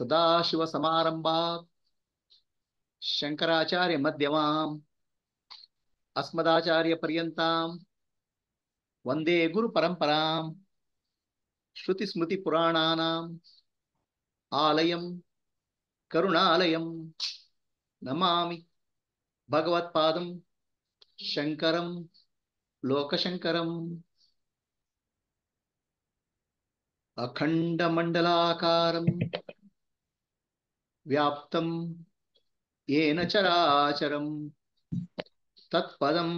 సదాశివ సమారంభా శంకరాచార్య మధ్యమాం అస్మదాచార్య పర్యంతం వందే గురు పరంపరాం శృతి స్మృతి పురాణానాం ఆలయం కరుణాలయం నమామి భగవత్పాదం శంకరం లోకశంకరం అఖండమండలాకారం व्याप्तम येन चराचरम तत्पदम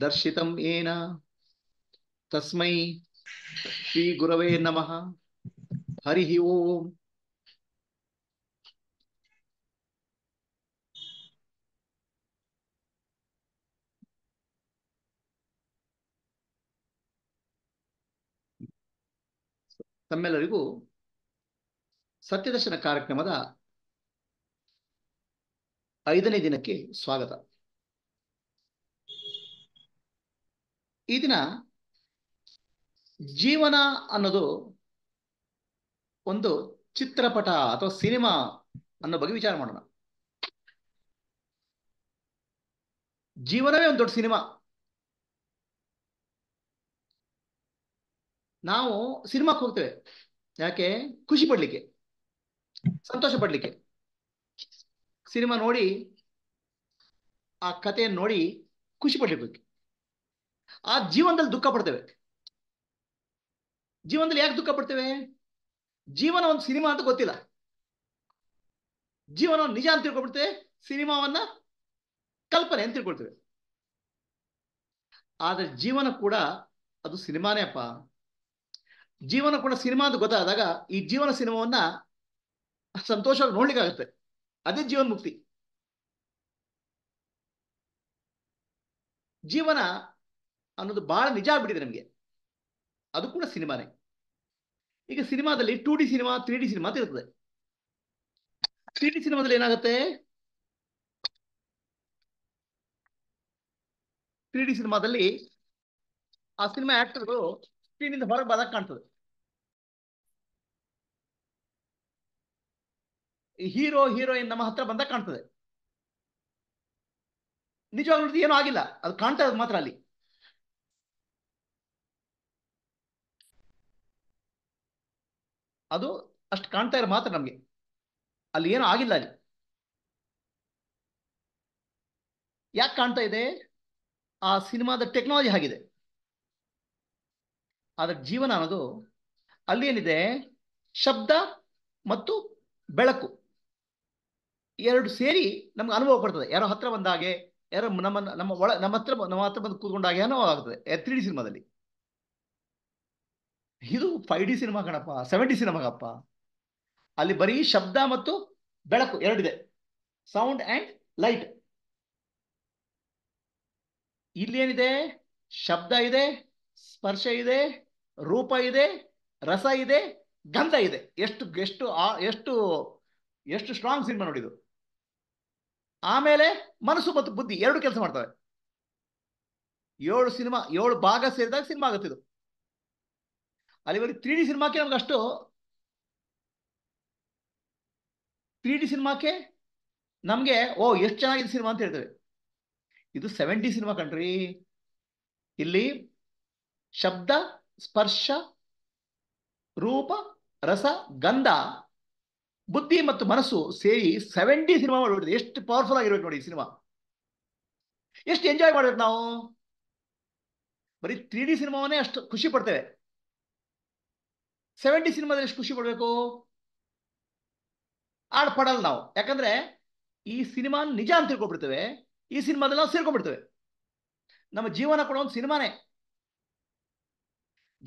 दर्शितम येन तस्मै श्री गुरवे नमः हरि ओम ತಮ್ಮೆಲ್ಲರಿಗೂ ಸತ್ಯದರ್ಶನ ಕಾರ್ಯಕ್ರಮದ ಐದನೇ ದಿನಕ್ಕೆ ಸ್ವಾಗತ ಈ ದಿನ ಜೀವನ ಅನ್ನೋದು ಒಂದು ಚಿತ್ರಪಟ ಅಥವಾ ಸಿನಿಮಾ ಅನ್ನೋ ಬಗ್ಗೆ ವಿಚಾರ ಮಾಡೋಣ ಜೀವನವೇ ಒಂದು ದೊಡ್ಡ ಸಿನಿಮಾ ನಾವು ಸಿನಿಮಾಕ್ಕೆ ಹೋಗ್ತೇವೆ ಯಾಕೆ ಖುಷಿ ಪಡ್ಲಿಕ್ಕೆ ಸಂತೋಷ ಪಡ್ಲಿಕ್ಕೆ ಸಿನಿಮಾ ನೋಡಿ ಆ ಕಥೆಯನ್ನು ನೋಡಿ ಖುಷಿ ಪಡ್ಲಿಕ್ಕೆ ಆ ಜೀವನದಲ್ಲಿ ದುಃಖ ಪಡ್ತೇವೆ ಜೀವನದಲ್ಲಿ ಯಾಕೆ ದುಃಖ ಪಡ್ತೇವೆ ಜೀವನ ಒಂದು ಸಿನಿಮಾ ಅಂತ ಗೊತ್ತಿಲ್ಲ ಜೀವನ ನಿಜ ಅಂತ ತಿಳ್ಕೊಬಿಡ್ತೇವೆ ಸಿನಿಮಾವನ್ನ ಕಲ್ಪನೆ ಅಂತ ತಿಳ್ಕೊಳ್ತೇವೆ ಆದ್ರೆ ಜೀವನ ಕೂಡ ಅದು ಸಿನಿಮಾನೇ ಅಪ್ಪ ಜೀವನ ಕೂಡ ಸಿನಿಮಾ ಅಂತ ಗೊತ್ತಾದಾಗ ಈ ಜೀವನ ಸಿನಿಮಾವನ್ನ ಸಂತೋಷ ಆಗುತ್ತೆ ಅದೇ ಜೀವನ್ ಮುಕ್ತಿ ಜೀವನ ಅನ್ನೋದು ಬಹಳ ನಿಜ ಆಗ್ಬಿಟ್ಟಿದೆ ನಮಗೆ ಅದು ಕೂಡ ಸಿನಿಮಾನೇ ಈಗ ಸಿನಿಮಾದಲ್ಲಿ two D cinema three D cinema ಅಂತ ಇರ್ತದೆ ತ್ರೀ ಡಿ ಸಿನಿಮಾದಲ್ಲಿ ಏನಾಗುತ್ತೆ ತ್ರೀ ಡಿ ಸಿನಿಮಾದಲ್ಲಿ ಆ ಸಿನಿಮಾ ಆಕ್ಟರ್ಗಳು ಸ್ಕ್ರೀನಿಂದ ಹೊರಗೆ ಬಂದಾಗ ಕಾಣ್ತದೆ ಹೀರೋ ಹೀರೋಯಿನ್ ನಮ್ಮ ಹತ್ರ ಬಂದಾಗ ಕಾಣ್ತದೆ ನಿಜವಾಗ್ಲೂ ಏನೂ ಆಗಿಲ್ಲ ಅದು ಕಾಣ್ತಾ ಮಾತ್ರ ಅಲ್ಲಿ ಅದು ಅಷ್ಟು ಕಾಣ್ತಾ ಇರೋ ಮಾತ್ರ ನಮಗೆ ಅಲ್ಲಿ ಏನೂ ಆಗಿಲ್ಲ ಅಲ್ಲಿ ಯಾಕೆ ಕಾಣ್ತಾ ಇದೆ ಆ ಸಿನಿಮಾದ ಟೆಕ್ನಾಲಜಿ ಆಗಿದೆ ಅದರ ಜೀವನ ಅನ್ನೋದು ಅಲ್ಲಿ ಏನಿದೆ ಶಬ್ದ ಮತ್ತು ಬೆಳಕು ಎರಡು ಸೇರಿ ನಮ್ಗೆ ಅನುಭವ ಕೊಡ್ತದೆ ಯಾರೋ ಹತ್ರ ಬಂದಾಗೆ ಯಾರೋ ನಮ್ಮ ನಮ್ಮ ಒಳ ನಮ್ಮ ಹತ್ರ ನಮ್ಮ ಹತ್ರ ಬಂದು ಕೂತ್ಕೊಂಡಾಗೆ ಅನುಭವ ಆಗ್ತದೆ ತ್ರೀ ಡಿ ಸಿನಿಮಾದಲ್ಲಿ ಇದು ಫೈವ್ ಡಿ ಸಿನಿಮಾ ಕಣಪ್ಪ ಸೆವೆನ್ ಡಿ ಸಿನಿಮಾಗಪ್ಪ ಅಲ್ಲಿ ಬರೀ ಶಬ್ದ ಮತ್ತು ಬೆಳಕು ಎರಡಿದೆ ಸೌಂಡ್ ಅಂಡ್ ಲೈಟ್ ಇಲ್ಲಿ ಏನಿದೆ ಶಬ್ದ ಇದೆ ಸ್ಪರ್ಶ ಇದೆ ರೂಪ ಇದೆ ರಸ ಇದೆ ಗಂಧ ಇದೆ ಎಷ್ಟು ಎಷ್ಟು ಎಷ್ಟು ಎಷ್ಟು ಸ್ಟ್ರಾಂಗ್ ಸಿನಿಮಾ ನೋಡಿದು ಆಮೇಲೆ ಮನಸ್ಸು ಮತ್ತು ಬುದ್ಧಿ ಎರಡು ಕೆಲಸ ಮಾಡ್ತವೆ ಏಳು ಸಿನಿಮಾ ಏಳು ಭಾಗ ಸೇರಿದಾಗ ಸಿನಿಮಾ ಆಗುತ್ತೆ ಇದು ಅಲ್ಲಿವರೆಗೆ ತ್ರೀ ಡಿ ಸಿನಿಮಾಕ್ಕೆ ನಮ್ಗೆ ಅಷ್ಟು ತ್ರೀ ಡಿ ಸಿನಿಮಾಕ್ಕೆ ನಮಗೆ ಓ ಎಷ್ಟು ಚೆನ್ನಾಗಿದೆ ಸಿನಿಮಾ ಅಂತ ಹೇಳ್ತೇವೆ ಇದು ಸೆವೆಂಟಿ ಸಿನಿಮಾ ಕಣ್ರಿ ಇಲ್ಲಿ ಶಬ್ದ ಸ್ಪರ್ಶ ರೂಪ ರಸ ಗಂಧ ಬುದ್ಧಿ ಮತ್ತು ಮನಸ್ಸು ಸೇರಿ ಸೆವೆಂಟಿ ಸಿನಿಮಾ ಮಾಡಿಬಿಟ್ಟಿದೆ ಎಷ್ಟು ಪವರ್ಫುಲ್ ಆಗಿರ್ಬೇಕು ನೋಡಿ ಈ ಸಿನಿಮಾ ಎಷ್ಟು ಎಂಜಾಯ್ ಮಾಡಬೇಕು ನಾವು ಬರೀ ತ್ರೀ ಡಿ ಸಿನಿಮಾವನ್ನೇ ಅಷ್ಟು ಖುಷಿ ಪಡ್ತೇವೆ ಸೆವೆಂಟಿ ಸಿನಿಮಾದಲ್ಲಿ ಎಷ್ಟು ಖುಷಿ ಪಡಬೇಕು ಆಡ್ ಪಡಲ್ಲ ನಾವು ಯಾಕಂದ್ರೆ ಈ ಸಿನಿಮಾ ನಿಜ ಅಂತ ತಿಳ್ಕೊಬಿಡ್ತೇವೆ ಈ ಸಿನಿಮಾದಲ್ಲಿ ನಾವು ಸೇರ್ಕೊಂಡ್ಬಿಡ್ತೇವೆ ನಮ್ಮ ಜೀವನ ಕೊಡೋ ಒಂದು ಸಿನಿಮಾನೇ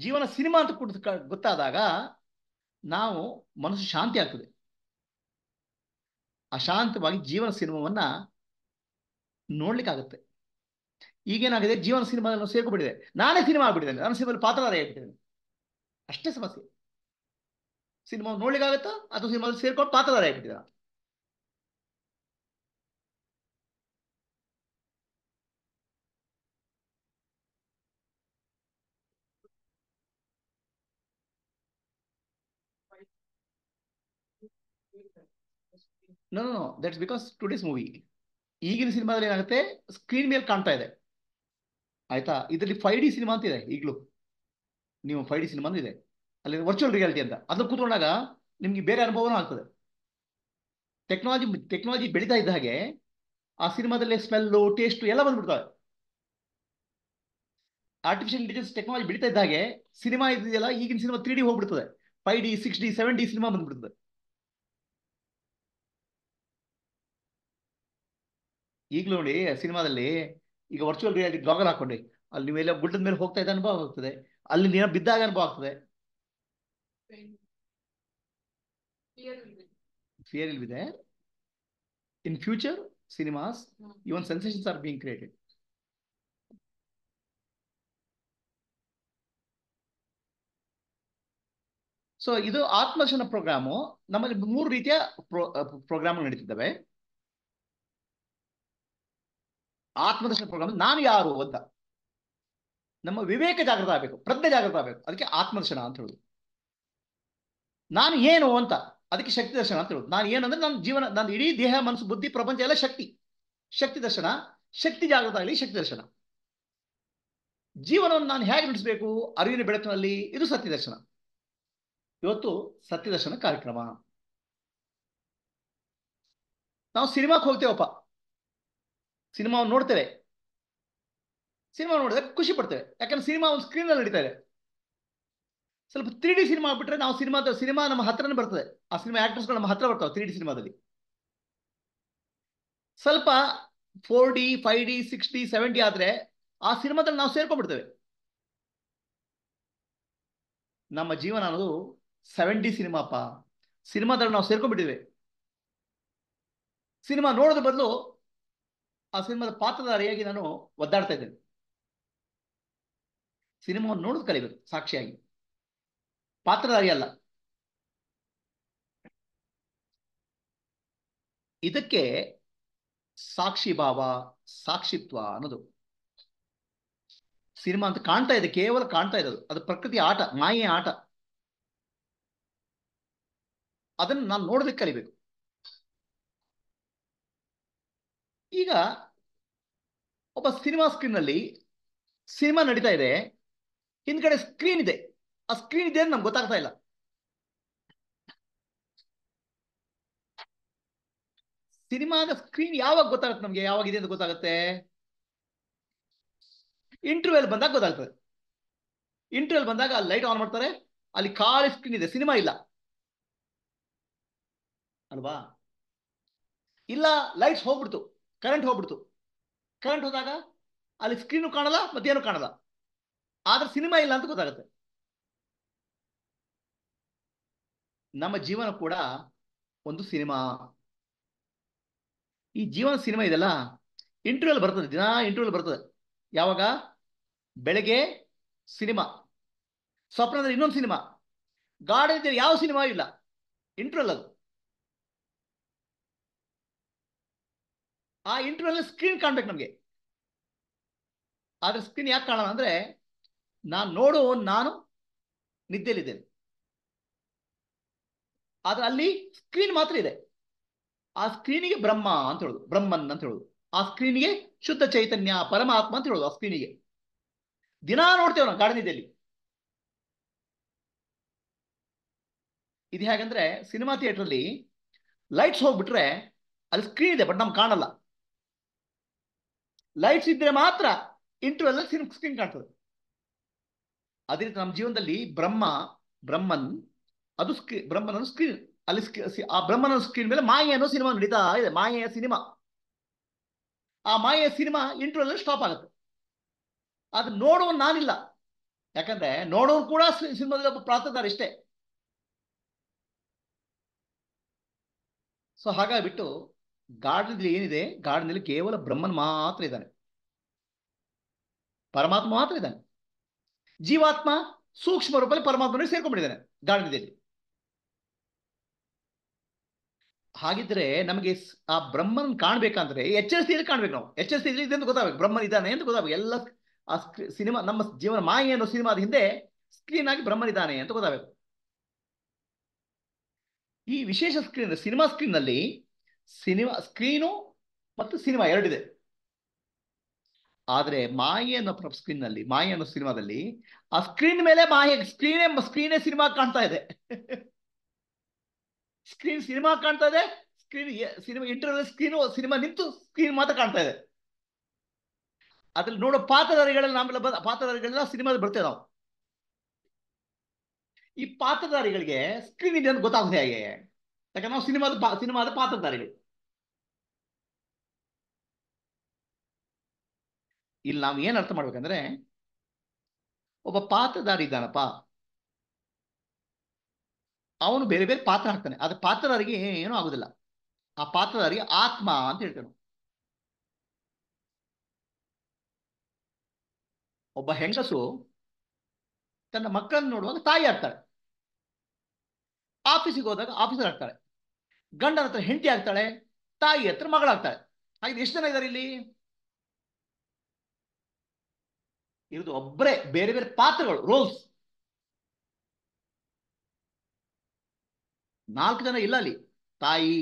ಜೀವನ ಸಿನಿಮಾ ಅಂತ ಗೊತ್ತಾದಾಗ ನಾವು ಮನಸ್ಸು ಶಾಂತಿ ಆಗ್ತದೆ ಅಶಾಂತವಾಗಿ ಜೀವನ ಸಿನಿಮಾವನ್ನ ನೋಡ್ಲಿಕ್ಕಾಗುತ್ತೆ ಈಗೇನಾಗಿದೆ ಜೀವನ ಸಿನಿಮಾ ಸೇರ್ಕೊಬಿಟ್ಟಿದೆ ನಾನೇ ಸಿನಿಮಾ ಆಗ್ಬಿಟ್ಟಿದ್ದೇನೆ ನಾನು ಸಿನಿಮಾ ಪಾತ್ರಧಾರ ಆಗ್ಬಿಟ್ಟಿದ್ದೇನೆ ಅಷ್ಟೇ ಸಮಸ್ಯೆ ಸಿನಿಮಾ ನೋಡ್ಲಿಕ್ಕಾಗತ್ತಾ ಅಥವಾ ಸಿನಿಮಾದಲ್ಲಿ ಸೇರ್ಕೊಂಡು ಪಾತ್ರದಾರ ಆಗ್ಬಿಟ್ಟಿದ್ದಾನೆ no no that's because today's movie ಈಗಿನ ಸಿನಿಮಾದಲ್ಲಿ ಏನಾಗುತ್ತೆ ಸ್ಕ್ರೀನ್ ಮೇಲೆ ಕಾಣ್ತಾ ಇದೆ ಆಯ್ತಾ ಇದರಲ್ಲಿ ಫೈವ್ ಡಿ ಸಿನಿಮಾ ಅಂತ ಇದೆ ಈಗಲೂ ನೀವು ಫೈವ್ ಡಿ ಸಿನಿಮಾ ಇದೆ ಅಲ್ಲಿ ವರ್ಚುವಲ್ ರಿಯಾಲಿಟಿ ಅಂತ ಅದನ್ನು ಕೂತ್ಕೊಂಡಾಗ ನಿಮಗೆ ಬೇರೆ ಅನುಭವನೂ ಆಗ್ತದೆ ಟೆಕ್ನಾಲಜಿ ಟೆಕ್ನಾಲಜಿ ಬೆಳೀತಾ ಇದ್ದ ಹಾಗೆ ಆ ಸಿನಿಮಾದಲ್ಲಿ ಸ್ಮೆಲ್ಲು ಟೇಸ್ಟು ಎಲ್ಲ ಬಂದ್ಬಿಡ್ತಾವೆ ಆರ್ಟಿಫಿಷಿಯಲ್ ಇಂಟೆಲಿಜೆನ್ಸ್ ಟೆಕ್ನಾಲಜಿ ಬೆಳೀತಾ ಇದ್ದ ಹಾಗೆ ಸಿನಿಮಾ ಇದೆಯಲ್ಲ ಈಗಿನ ಸಿನಿಮಾ ತ್ರೀ ಡಿ ಹೋಗ್ಬಿಡ್ತದೆ five D six D seven D cinema ಬಂದ್ಬಿಡ್ತದೆ ಈಗಲೂ ನೋಡಿ ಸಿನಿಮಾದಲ್ಲಿ ಈಗ ವರ್ಚುವಲ್ ರಿಯಾಲಿಟಿ ಗಾಗಲ್ ಹಾಕೊಂಡಿ ಅಲ್ಲಿ ನೀವೆಲ್ಲ ಗುಡ್ಡದ ಮೇಲೆ ಹೋಗ್ತಾ ಇದ್ದ ಅನುಭವ ಆಗ್ತದೆ ಅಲ್ಲಿ ನೀರ ಬಿದ್ದಾಗ ಅನುಭವ ಆಗ್ತದೆ fear in future cinemas even sensations are being created so ಇದು ಆತ್ಮಶನ ಪ್ರೋಗ್ರಾಮು ನಮ್ಮಲ್ಲಿ ಮೂರು ರೀತಿಯ ಪ್ರೋಗ್ರಾಮ್ ನಡೀತಿದ್ದಾವೆ ಆತ್ಮದರ್ಶನ ಪ್ರೋಗ್ರಾಮ್ ನಾನು ಯಾರು ಅಂತ ನಮ್ಮ ವಿವೇಕ ಜಾಗೃತ ಆಗಬೇಕು ಪ್ರಜ್ಞೆ ಜಾಗೃತ ಆಗಬೇಕು ಅದಕ್ಕೆ ಆತ್ಮದರ್ಶನ ಅಂತ ಹೇಳುದು ನಾನು ಏನು ಅಂತ ಅದಕ್ಕೆ ಶಕ್ತಿ ದರ್ಶನ ಅಂತ ಹೇಳುದು ನಾನು ಏನು ಅಂದ್ರೆ ನನ್ನ ಜೀವನ ನನ್ನ ಇಡೀ ದೇಹ ಮನಸ್ಸು ಬುದ್ಧಿ ಪ್ರಪಂಚ ಎಲ್ಲ ಶಕ್ತಿ ಶಕ್ತಿ ದರ್ಶನ ಶಕ್ತಿ ಜಾಗೃತ ಆಗಲಿ ಶಕ್ತಿ ದರ್ಶನ ಜೀವನವನ್ನು ನಾನು ಹೇಗೆ ನಡೆಸಬೇಕು ಅರಿವಿನ ಬೆಳಕಿನಲ್ಲಿ ಇದು ಸತ್ಯ ದರ್ಶನ ಇವತ್ತು ಸತ್ಯದರ್ಶನ ಕಾರ್ಯಕ್ರಮ ನಾವು ಸಿನಿಮಾಕ್ಕೆ ಹೋಗ್ತೇವಪ್ಪ ಸಿನಿಮಾವನ್ನು ನೋಡ್ತೇವೆ ಸಿನಿಮಾ ನೋಡಿದ್ರೆ ಖುಷಿ ಪಡ್ತೇವೆ ಯಾಕಂದ್ರೆ ಸಿನಿಮಾ ಒಂದು ಸ್ಕ್ರೀನಲ್ಲಿ ನಡೀತಾ ಇದೆ ಸ್ವಲ್ಪ ತ್ರೀ ಡಿ ಸಿನಿಮಾ ಆಗ್ಬಿಟ್ರೆ ನಾವು ಸಿನಿಮಾ ಸಿನಿಮಾ ನಮ್ಮ ಹತ್ರನೇ ಬರ್ತದೆ ಆ ಸಿನಿಮಾ ಆಕ್ಟರ್ಸ್ಗಳು ನಮ್ಮ ಹತ್ರ ಬರ್ತಾವೆ ತ್ರೀ ಡಿ ಸಿನಿಮಾದಲ್ಲಿ ಸ್ವಲ್ಪ four D five D six D seven D ಆದರೆ ಆ ಸಿನಿಮಾದಲ್ಲಿ ನಾವು ಸೇರ್ಕೊಂಡ್ಬಿಡ್ತೇವೆ ನಮ್ಮ ಜೀವನ ಅನ್ನೋದು ಸೆವೆನ್ ಡಿ ಸಿನಿಮಾಪ್ಪ ಸಿನಿಮಾದಲ್ಲಿ ನಾವು ಸೇರ್ಕೊಂಡ್ಬಿಟ್ಟಿವೆ ಸಿನಿಮಾ ನೋಡೋದ್ರ ಬದಲು ಆ ಸಿನಿಮಾದ ಪಾತ್ರಧಾರಿಯಾಗಿ ನಾನು ಒದ್ದಾಡ್ತಾ ಇದ್ದೇನೆ ಸಿನಿಮಾವನ್ನು ನೋಡೋದು ಕಲಿಬೇಕು ಸಾಕ್ಷಿಯಾಗಿ ಪಾತ್ರಧಾರಿ ಅಲ್ಲ ಇದಕ್ಕೆ ಸಾಕ್ಷಿ ಭಾವ ಸಾಕ್ಷಿತ್ವ ಅನ್ನೋದು ಸಿನಿಮಾ ಅಂತ ಕಾಣ್ತಾ ಇದೆ ಕೇವಲ ಕಾಣ್ತಾ ಇದೆ ಅದು ಪ್ರಕೃತಿ ಆಟ ಮಾಯೆ ಆಟ ಅದನ್ನು ನಾನು ನೋಡೋದಕ್ಕೆ ಕಲಿಬೇಕು ಈಗ ಒಬ್ಬ ಸಿನಿಮಾ ಸ್ಕ್ರೀನ್ ಅಲ್ಲಿ ಸಿನಿಮಾ ನಡೀತಾ ಇದೆ ಹಿಂದ್ಗಡೆ ಸ್ಕ್ರೀನ್ ಇದೆ ಆ ಸ್ಕ್ರೀನ್ ಇದೆ ಅಂತ ನಮ್ಗೆ ಗೊತ್ತಾಗ್ತಾ ಇಲ್ಲ ಸಿನಿಮಾದ ಸ್ಕ್ರೀನ್ ಯಾವಾಗ ಗೊತ್ತಾಗುತ್ತೆ ನಮ್ಗೆ ಇದೆ ಅಂತ ಗೊತ್ತಾಗುತ್ತೆ ಇಂಟರ್ವೆಲ್ ಬಂದಾಗ ಗೊತ್ತಾಗ್ತದೆ ಇಂಟರ್ವೆಲ್ ಬಂದಾಗ ಲೈಟ್ ಆನ್ ಮಾಡ್ತಾರೆ ಅಲ್ಲಿ ಖಾಲಿ ಸ್ಕ್ರೀನ್ ಇದೆ ಸಿನಿಮಾ ಇಲ್ಲ ಅಲ್ವಾ ಇಲ್ಲ ಲೈಟ್ಸ್ ಹೋಗ್ಬಿಡ್ತು ಕರೆಂಟ್ ಹೋಗ್ಬಿಡ್ತು ಕರೆಂಟ್ ಹೋದಾಗ ಅಲ್ಲಿ ಸ್ಕ್ರೀನು ಕಾಣಲ್ಲ ಮತ್ತೇನು ಕಾಣಲ್ಲ ಆದ್ರೆ ಸಿನಿಮಾ ಇಲ್ಲ ಅಂತ ಗೊತ್ತಾಗುತ್ತೆ ನಮ್ಮ ಜೀವನ ಕೂಡ ಒಂದು ಸಿನಿಮಾ ಈ ಜೀವನ ಸಿನಿಮಾ ಇದೆಲ್ಲ ಇಂಟರ್ವ್ಯೂಲ್ ಬರ್ತದೆ ದಿನ ಇಂಟರ್ವ್ಯೂಲ್ ಬರ್ತದೆ ಯಾವಾಗ ಬೆಳಗ್ಗೆ ಸಿನಿಮಾ ಸ್ವಪ್ನದಲ್ಲಿ ಇನ್ನೊಂದು ಸಿನಿಮಾ ಗಾರ್ಡನ್ ಯಾವ ಸಿನಿಮಾ ಇಲ್ಲ ಇಂಟರ್ವ್ಯೂಲ್ ಅದು ಆ ಇಂಟರ್ವ್ಯೂ ಸ್ಕ್ರೀನ್ ಕಾಣ್ಬೇಕು ನಮಗೆ ಆದ್ರೆ ಸ್ಕ್ರೀನ್ ಯಾಕೆ ಕಾಣೋಣ ಅಂದ್ರೆ ನಾನು ನೋಡು ನಾನು ನಿದ್ದೆಲಿದ್ದೇನೆ ಆದ್ರೆ ಅಲ್ಲಿ ಸ್ಕ್ರೀನ್ ಮಾತ್ರ ಇದೆ ಆ ಸ್ಕ್ರೀನಿಗೆ ಬ್ರಹ್ಮ ಅಂತ ಹೇಳುದು ಬ್ರಹ್ಮನ್ ಅಂತ ಹೇಳುದು ಆ ಸ್ಕ್ರೀನಿಗೆ ಶುದ್ಧ ಚೈತನ್ಯ ಪರಮಾತ್ಮ ಅಂತ ಹೇಳುದು ಆ ಸ್ಕ್ರೀನಿಗೆ ದಿನಾ ನೋಡ್ತೇವೆ ನಾವು ಗಾರ್ಡನಿದಲ್ಲಿ ಇದು ಹೇಗಂದ್ರೆ ಸಿನಿಮಾ ಥಿಯೇಟ್ರಲ್ಲಿ ಲೈಟ್ಸ್ ಹೋಗ್ಬಿಟ್ರೆ ಅಲ್ಲಿ ಸ್ಕ್ರೀನ್ ಇದೆ ಬಟ್ ನಮ್ಗೆ ಕಾಣಲ್ಲ ಲೈಟ್ಸ್ ಇದ್ರೆ ಮಾತ್ರ ಇಂಟರ್ವೆಲ್ ಸಿನಿಮಾ ಸ್ಕ್ರೀನ್ ಕಾಣ್ತದೆ ಅದೇ ರೀತಿ ನಮ್ಮ ಜೀವನದಲ್ಲಿ ಬ್ರಹ್ಮ ಬ್ರಹ್ಮನ್ ಅದು ಸ್ಕ್ರೀನ್ ಬ್ರಹ್ಮನ ಸ್ಕ್ರೀನ್ ಅಲ್ಲಿ ಆ ಬ್ರಹ್ಮನ ಸ್ಕ್ರೀನ್ ಮೇಲೆ ಮಾಯೆ ಅನ್ನೋ ಸಿನಿಮಾ ನಡೀತಾ ಇದೆ ಮಾಯೆಯ ಸಿನಿಮಾ ಆ ಮಾಯೆಯ ಸಿನಿಮಾ ಇಂಟರ್ವೆಲ್ ಸ್ಟಾಪ್ ಆಗುತ್ತೆ ಅದು ನೋಡುವ ನಾನಿಲ್ಲ ಯಾಕಂದ್ರೆ ನೋಡೋರು ಕೂಡ ಸಿನಿಮಾದಲ್ಲಿ ಒಬ್ಬ ಪ್ರಾರ್ಥದಾರ ಇಷ್ಟೇ ಸೊ ಹಾಗಾಗಿಬಿಟ್ಟು ಗಾಢದಲ್ಲಿ ಏನಿದೆ ಗಾರ್ಡನ್ದಲ್ಲಿ ಕೇವಲ ಬ್ರಹ್ಮನ್ ಮಾತ್ರ ಇದ್ದಾನೆ ಪರಮಾತ್ಮ ಮಾತ್ರ ಇದ್ದಾನೆ ಜೀವಾತ್ಮ ಸೂಕ್ಷ್ಮ ರೂಪದಲ್ಲಿ ಪರಮಾತ್ಮನ ಸೇರ್ಕೊಂಡ್ಬಿಟ್ಟಿದ್ದಾನೆ ಗಾಢನಿದೆಯಲ್ಲಿ ಹಾಗಿದ್ರೆ ನಮಗೆ ಆ ಬ್ರಹ್ಮನ್ ಕಾಣ್ಬೇಕಂದ್ರೆ ಇಲ್ಲಿ ಕಾಣ್ಬೇಕು ನಾವು ಇಲ್ಲಿ ಇದೆ ಅಂತ ಗೊತ್ತಾಗಬೇಕು ಬ್ರಹ್ಮನ್ ಇದ್ದಾನೆ ಅಂತ ಗೊತ್ತಾಗಬೇಕು ಎಲ್ಲ ಆ ಸಿನಿಮಾ ನಮ್ಮ ಜೀವನ ಮಾಯೆ ಅನ್ನೋ ಸಿನಿಮಾದ ಹಿಂದೆ ಸ್ಕ್ರೀನ್ ಆಗಿ ಬ್ರಹ್ಮನ್ ಇದ್ದಾನೆ ಅಂತ ಗೊತ್ತಾಗಬೇಕು ಈ ವಿಶೇಷ ಸ್ಕ್ರೀನ್ ಸಿನಿಮಾ ಸ್ಕ್ರೀನ್ ನಲ್ಲಿ ಸಿನಿಮಾ ಸ್ಕ್ರೀನು ಮತ್ತು ಸಿನಿಮಾ ಎರಡಿದೆ ಆದರೆ ಮಾಯೆ ಅನ್ನೋ ಸ್ಕ್ರೀನ್ ನಲ್ಲಿ ಮಾಯೆ ಅನ್ನೋ ಸಿನಿಮಾದಲ್ಲಿ ಆ ಸ್ಕ್ರೀನ್ ಮೇಲೆ ಮಾಯೆ ಸ್ಕ್ರೀನೇ ಸ್ಕ್ರೀನೇ ಸಿನಿಮಾ ಕಾಣ್ತಾ ಇದೆ ಸ್ಕ್ರೀನ್ ಸಿನಿಮಾ ಕಾಣ್ತಾ ಇದೆ screen cinema interview screen cinema ನಿಂತು ಸ್ಕ್ರೀನ್ ಮಾತ್ರ ಕಾಣ್ತಾ ಇದೆ ಅದ್ರಲ್ಲಿ ನೋಡೋ ಪಾತ್ರಧಾರಿಗಳೆಲ್ಲ ನಾವೆಲ್ಲ ಬಂದ ಪಾತ್ರಧಾರಿಗಳೆಲ್ಲ ಸಿನಿಮಾದಲ್ಲಿ ಬರ್ತೇವೆ ನಾವು ಈ ಪಾತ್ರಧಾರಿಗಳಿಗೆ ಸ್ಕ್ರೀನ್ ಇದೆ ಅಂತ ಗೊತ್ತಾಗುತ್ತೆ ಹೇಗೆ ಯಾಕಂದ್ರೆ ನಾವು ಸಿನಿಮಾದ ಸಿನಿಮಾದ ಪಾತ್ರಧಾರಿಗಳು ಇಲ್ಲಿ ನಾವು ಏನ್ ಅರ್ಥ ಮಾಡ್ಬೇಕಂದ್ರೆ ಒಬ್ಬ ಪಾತ್ರಧಾರಿ ಇದ್ದಾನಪ್ಪ ಅವನು ಬೇರೆ ಬೇರೆ ಪಾತ್ರ ಹಾಕ್ತಾನೆ ಅದ ಪಾತ್ರಧಾರಿಗೆ ಏನು ಆಗುದಿಲ್ಲ ಆ ಪಾತ್ರಧಾರಿಗೆ ಆತ್ಮ ಅಂತ ಹೇಳ್ತಾನು ಒಬ್ಬ ಹೆಂಗಸು ತನ್ನ ಮಕ್ಕಳನ್ನು ನೋಡುವಾಗ ತಾಯಿ ಆಗ್ತಾಳೆ ಆಫೀಸಿಗೆ ಹೋದಾಗ ಆಫೀಸರ್ ಆಗ್ತಾಳೆ ಗಂಡನ ಹತ್ರ ಹೆಂಡತಿ ಆಗ್ತಾಳೆ ತಾಯಿ ಹತ್ರ ಮಗಳಾಗ್ತಾಳೆ ಹಾಗೆ ಎಷ್ಟು ಜನ ಇದ್ದಾರೆ ಇಲ್ಲಿ ಇರೋದು ಒಬ್ಬರೇ ಬೇರೆ ಬೇರೆ ಪಾತ್ರಗಳು ರೋಲ್ಸ್ ನಾಲ್ಕು ಜನ ಇಲ್ಲ ಅಲ್ಲಿ ತಾಯಿ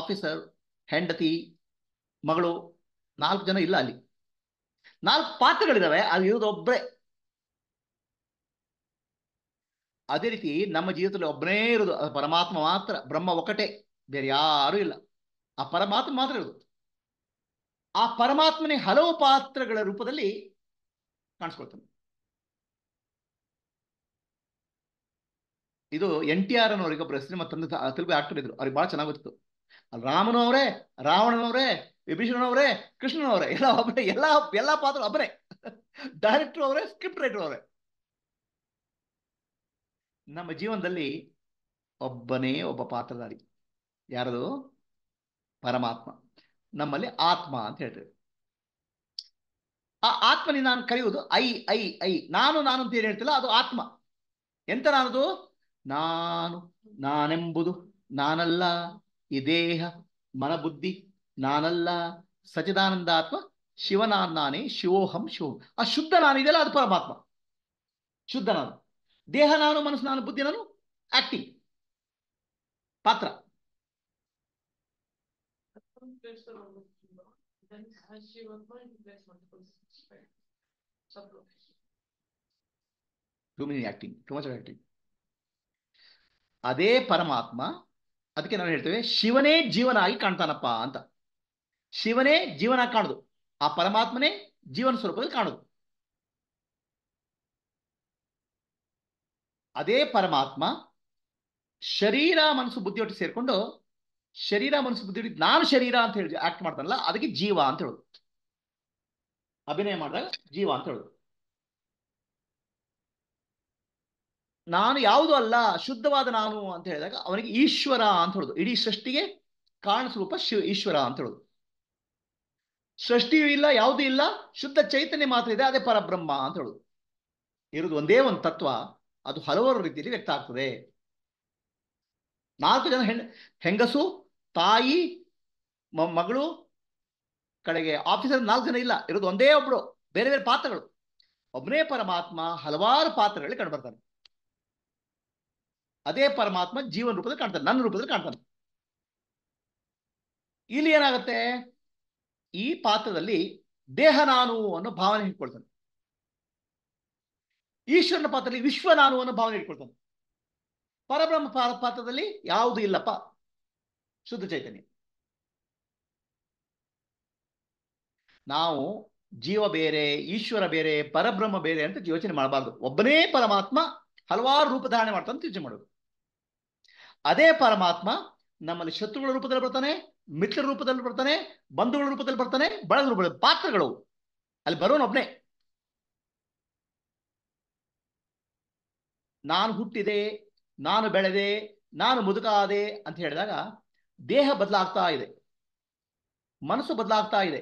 ಆಫೀಸರ್ ಹೆಂಡತಿ ಮಗಳು ನಾಲ್ಕು ಜನ ಇಲ್ಲ ಅಲ್ಲಿ ನಾಲ್ಕು ಪಾತ್ರಗಳಿದಾವೆ ಅಲ್ಲಿ ಇರೋದು ಒಬ್ಬರೇ ಅದೇ ರೀತಿ ನಮ್ಮ ಜೀವಿತದಲ್ಲಿ ಒಬ್ಬನೇ ಇರೋದು ಅದು ಪರಮಾತ್ಮ ಮಾತ್ರ ಬ್ರಹ್ಮ ಒಕ್ಕಟೆ ಬೇರೆ ಯಾರೂ ಇಲ್ಲ ಆ ಪರಮಾತ್ಮ ಮಾತ್ರ ಇರೋದು ಆ ಪರಮಾತ್ಮನೇ ಹಲವು ಪಾತ್ರಗಳ ರೂಪದಲ್ಲಿ ಕಾಣಿಸ್ಕೊಳ್ತಾನೆ ಇದು ಎನ್ ಟಿ ಆರ್ ಅನ್ನೋರಿಗೆ ಒಬ್ಬರು ಸಿನಿಮಾ ತಂದೆ ತೆಲುಗು ಆಕ್ಟರ್ ಇದ್ರು ಅವ್ರಿಗೆ ಬಹಳ ಚೆನ್ನಾಗಿ ಗೊತ್ತಿತ್ತು ರಾಮನವರೇ ರಾವಣನವರೇ ವಿಭೀಷಣನವರೇ ಕೃಷ್ಣನವರೇ ಎಲ್ಲ ಒಬ್ಬರೇ ಎಲ್ಲ ಎಲ್ಲ ಪಾತ್ರ ಒಬ್ಬರೇ ಡೈರೆಕ್ಟರ್ ಅವರೇ ಸ್ಕ್ರಿಪ್ಟ್ ರೈಟರ್ ಅವರೇ ನಮ್ಮ ಜೀವನದಲ್ಲಿ ಒಬ್ಬನೇ ಒಬ್ಬ ಪಾತ್ರಧಾರಿ ಯಾರದು ಪರಮಾತ್ಮ ನಮ್ಮಲ್ಲಿ ಆತ್ಮ ಅಂತ ಹೇಳ್ತೇವೆ ಆ ಆತ್ಮನಿ ನಾನು ಕರೆಯುವುದು ಐ ಐ ಐ ನಾನು ನಾನು ಅಂತ ಏನು ಹೇಳ್ತಿಲ್ಲ ಅದು ಆತ್ಮ ಎಂತ ನಾನದು ನಾನು ನಾನೆಂಬುದು ನಾನಲ್ಲ ಈ ದೇಹ ಮನಬುದ್ಧಿ ನಾನಲ್ಲ ಸಚಿದಾನಂದ ಆತ್ಮ ಶಿವನಾನ್ ನಾನೇ ಶಿವೋಹಂ ಶಿವೋಹಂ ಆ ಶುದ್ಧ ನಾನಿದೆಯಲ್ಲ ಅದು ಪರಮಾತ್ಮ ಶುದ್ಧ ನಾನು ದೇಹ ನಾನು ಮನಸ್ಸು ನಾನು ಬುದ್ಧಿ ನಾನು ಆಕ್ಟಿಂಗ್ ಪಾತ್ರ too many acting too much acting ಅದೇ ಪರಮಾತ್ಮ ಅದಕ್ಕೆ ನಾವು ಹೇಳ್ತೇವೆ ಶಿವನೇ ಜೀವನ ಆಗಿ ಕಾಣ್ತಾನಪ್ಪ ಅಂತ ಶಿವನೇ ಜೀವನ ಕಾಣುದು ಆ ಪರಮಾತ್ಮನೇ ಜೀವನ ಸ್ವರೂಪದಲ್ಲಿ ಕಾಣುದು ಅದೇ ಪರಮಾತ್ಮ ಶರೀರ ಮನಸ್ಸು ಬುದ್ಧಿ ಸೇರ್ಕೊಂಡು ಸೇರಿಕೊಂಡು ಶರೀರ ಮನಸ್ಸು ಬುದ್ಧಿ ಒಟ್ಟಿಗೆ ನಾನು ಶರೀರ ಅಂತ ಹೇಳಿ ಆಕ್ಟ್ ಮಾಡ್ತಾನಲ್ಲ ಅದಕ್ಕೆ ಜೀವ ಅಂತ ಹೇಳುದು ಅಭಿನಯ ಮಾಡಿದಾಗ ಜೀವ ಅಂತ ಹೇಳುದು ನಾನು ಯಾವುದು ಅಲ್ಲ ಶುದ್ಧವಾದ ನಾನು ಅಂತ ಹೇಳಿದಾಗ ಅವನಿಗೆ ಈಶ್ವರ ಅಂತ ಹೇಳುದು ಇಡೀ ಸೃಷ್ಟಿಗೆ ಕಾರಣ ಸ್ವರೂಪ ಶಿವ ಈಶ್ವರ ಅಂತ ಹೇಳುದು ಸೃಷ್ಟಿಯೂ ಇಲ್ಲ ಯಾವುದೂ ಇಲ್ಲ ಶುದ್ಧ ಚೈತನ್ಯ ಮಾತ್ರ ಇದೆ ಅದೇ ಪರಬ್ರಹ್ಮ ಅಂತ ಹೇಳುದು ಇರೋದು ಒಂದೇ ಒಂದು ತತ್ವ ಅದು ಹಲವಾರು ರೀತಿಯಲ್ಲಿ ವ್ಯಕ್ತ ಆಗ್ತದೆ ನಾಲ್ಕು ಜನ ಹೆಂಗಸು ತಾಯಿ ಮಗಳು ಕಡೆಗೆ ಆಫೀಸರ್ ನಾಲ್ಕು ಜನ ಇಲ್ಲ ಇರೋದು ಒಂದೇ ಒಬ್ರು ಬೇರೆ ಬೇರೆ ಪಾತ್ರಗಳು ಒಬ್ಬನೇ ಪರಮಾತ್ಮ ಹಲವಾರು ಪಾತ್ರಗಳಲ್ಲಿ ಬರ್ತಾನೆ ಅದೇ ಪರಮಾತ್ಮ ಜೀವನ ರೂಪದಲ್ಲಿ ಕಾಣ್ತಾನೆ ನನ್ನ ರೂಪದಲ್ಲಿ ಕಾಣ್ತಾನೆ ಇಲ್ಲಿ ಏನಾಗುತ್ತೆ ಈ ಪಾತ್ರದಲ್ಲಿ ದೇಹ ನಾನು ಅನ್ನೋ ಭಾವನೆ ಹಿಡ್ಕೊಳ್ತಾನೆ ಈಶ್ವರನ ಪಾತ್ರದಲ್ಲಿ ವಿಶ್ವ ನಾನು ಅನ್ನೋ ಭಾವನೆ ಇಟ್ಕೊಳ್ತಾನೆ ಪರಬ್ರಹ್ಮ ಪಾತ್ರದಲ್ಲಿ ಯಾವುದು ಇಲ್ಲಪ್ಪ ಶುದ್ಧ ಚೈತನ್ಯ ನಾವು ಜೀವ ಬೇರೆ ಈಶ್ವರ ಬೇರೆ ಪರಬ್ರಹ್ಮ ಬೇರೆ ಅಂತ ಯೋಚನೆ ಮಾಡಬಾರ್ದು ಒಬ್ಬನೇ ಪರಮಾತ್ಮ ಹಲವಾರು ರೂಪ ಧಾರಣೆ ಮಾಡ್ತಾನೆ ಯೋಚನೆ ಮಾಡೋದು ಅದೇ ಪರಮಾತ್ಮ ನಮ್ಮಲ್ಲಿ ಶತ್ರುಗಳ ರೂಪದಲ್ಲಿ ಬರ್ತಾನೆ ಮಿತ್ರ ರೂಪದಲ್ಲಿ ಬರ್ತಾನೆ ಬಂಧುಗಳ ರೂಪದಲ್ಲಿ ಬರ್ತಾನೆ ಬಳಗ ರೂಪದಲ್ಲಿ ಪಾತ್ರಗಳು ಅಲ್ಲಿ ಬರೋನೊಬ್ಬನೇ ನಾನು ಹುಟ್ಟಿದೆ ನಾನು ಬೆಳೆದೆ ನಾನು ಮುದುಕಾದೆ ಅಂತ ಹೇಳಿದಾಗ ದೇಹ ಬದಲಾಗ್ತಾ ಇದೆ ಮನಸ್ಸು ಬದಲಾಗ್ತಾ ಇದೆ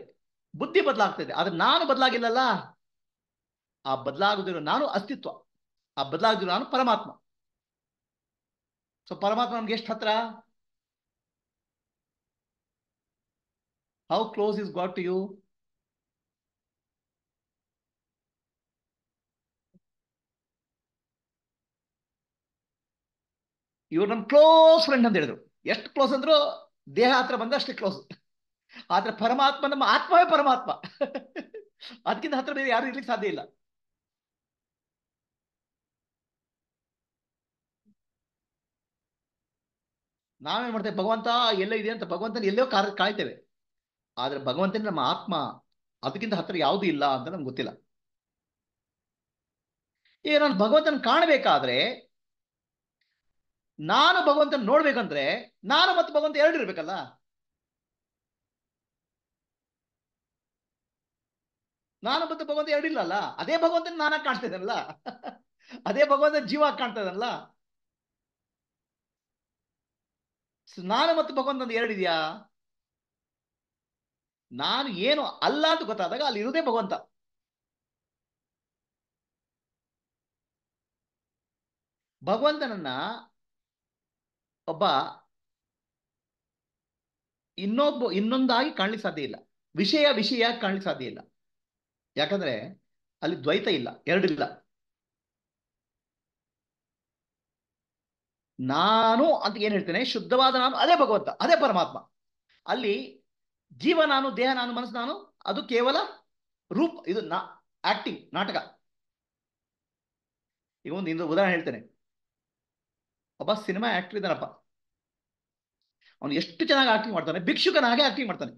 ಬುದ್ಧಿ ಬದಲಾಗ್ತಾ ಇದೆ ಆದ್ರೆ ನಾನು ಬದಲಾಗಿಲ್ಲಲ್ಲ ಆ ಬದಲಾಗದಿರೋ ನಾನು ಅಸ್ತಿತ್ವ ಆ ಬದಲಾಗದಿರೋ ನಾನು ಪರಮಾತ್ಮ ಸೊ ಪರಮಾತ್ಮ ನಮ್ಗೆ ಎಷ್ಟು ಹತ್ರ how close is God to you ಇವ್ರು ನಮ್ಮ ಕ್ಲೋಸ್ ಫ್ರೆಂಡ್ ಅಂತ ಹೇಳಿದ್ರು ಎಷ್ಟು ಕ್ಲೋಸ್ ಅಂದ್ರು ದೇಹ ಹತ್ರ ಬಂದ ಅಷ್ಟೇ ಕ್ಲೋಸ್ ಆದ್ರೆ ಪರಮಾತ್ಮ ನಮ್ಮ ಆತ್ಮವೇ ಪರಮಾತ್ಮ ಅದಕ್ಕಿಂತ ಹತ್ರ ಬೇರೆ ಯಾರು ಇರ್ಲಿಕ್ಕೆ ಸಾಧ್ಯ ಇಲ್ಲ ನಾವೇನ್ ಮಾಡ್ತೇವೆ ಭಗವಂತ ಎಲ್ಲ ಇದೆ ಅಂತ ಭಗವಂತನ ಎಲ್ಲೋ ಕಾರ್ ಕಾಯ್ತೇವೆ ಆದ್ರೆ ಭಗವಂತನ ನಮ್ಮ ಆತ್ಮ ಅದಕ್ಕಿಂತ ಹತ್ರ ಯಾವುದೂ ಇಲ್ಲ ಅಂತ ನಮ್ಗೆ ಗೊತ್ತಿಲ್ಲ ಏ ನಾನು ಭಗವಂತನ ಕಾಣಬೇಕಾದ್ರೆ ನಾನು ಭಗವಂತನ ನೋಡ್ಬೇಕಂದ್ರೆ ನಾನು ಮತ್ತು ಭಗವಂತ ಎರಡು ಇರ್ಬೇಕಲ್ಲ ನಾನು ಮತ್ತು ಭಗವಂತ ಎರಡು ಇಲ್ಲಲ್ಲ ಅದೇ ಭಗವಂತನ ನಾನಾಗಿ ಕಾಣ್ತಾ ಇದ್ದಾನಲ್ಲ ಅದೇ ಭಗವಂತ ಜೀವ ಕಾಣ್ತಾ ಇದ್ದಾನಲ್ಲ ನಾನು ಮತ್ತು ಭಗವಂತ ಎರಡು ಇದೆಯಾ ನಾನು ಏನು ಅಲ್ಲ ಅಂತ ಗೊತ್ತಾದಾಗ ಅಲ್ಲಿ ಇರುವುದೇ ಭಗವಂತ ಭಗವಂತನನ್ನ ಒಬ್ಬ ಇನ್ನೊಬ್ಬ ಇನ್ನೊಂದಾಗಿ ಕಾಣ್ಲಿಕ್ಕೆ ಸಾಧ್ಯ ಇಲ್ಲ ವಿಷಯ ವಿಷಯ ಕಾಣ್ಲಿಕ್ಕೆ ಸಾಧ್ಯ ಇಲ್ಲ ಯಾಕಂದ್ರೆ ಅಲ್ಲಿ ದ್ವೈತ ಇಲ್ಲ ಎರಡಿಲ್ಲ ನಾನು ಅಂತ ಏನ್ ಹೇಳ್ತೇನೆ ಶುದ್ಧವಾದ ನಾನು ಅದೇ ಭಗವಂತ ಅದೇ ಪರಮಾತ್ಮ ಅಲ್ಲಿ ಜೀವ ನಾನು ದೇಹ ನಾನು ಮನಸ್ಸು ನಾನು ಅದು ಕೇವಲ ರೂಪ್ ಇದು ನಾ ಆಕ್ಟಿಂಗ್ ನಾಟಕ ಈಗ ಒಂದು ಇಂದು ಉದಾಹರಣೆ ಹೇಳ್ತೇನೆ ಒಬ್ಬ ಸಿನಿಮಾ ಆಕ್ಟರ್ ಇದ್ದಾನಪ್ಪ ಅವನು ಎಷ್ಟು ಚೆನ್ನಾಗಿ ಆಕ್ಟಿಂಗ್ ಮಾಡ್ತಾನೆ ಭಿಕ್ಷುಕನಾಗೆ ಆಕ್ಟಿಂಗ್ ಮಾಡ್ತಾನೆ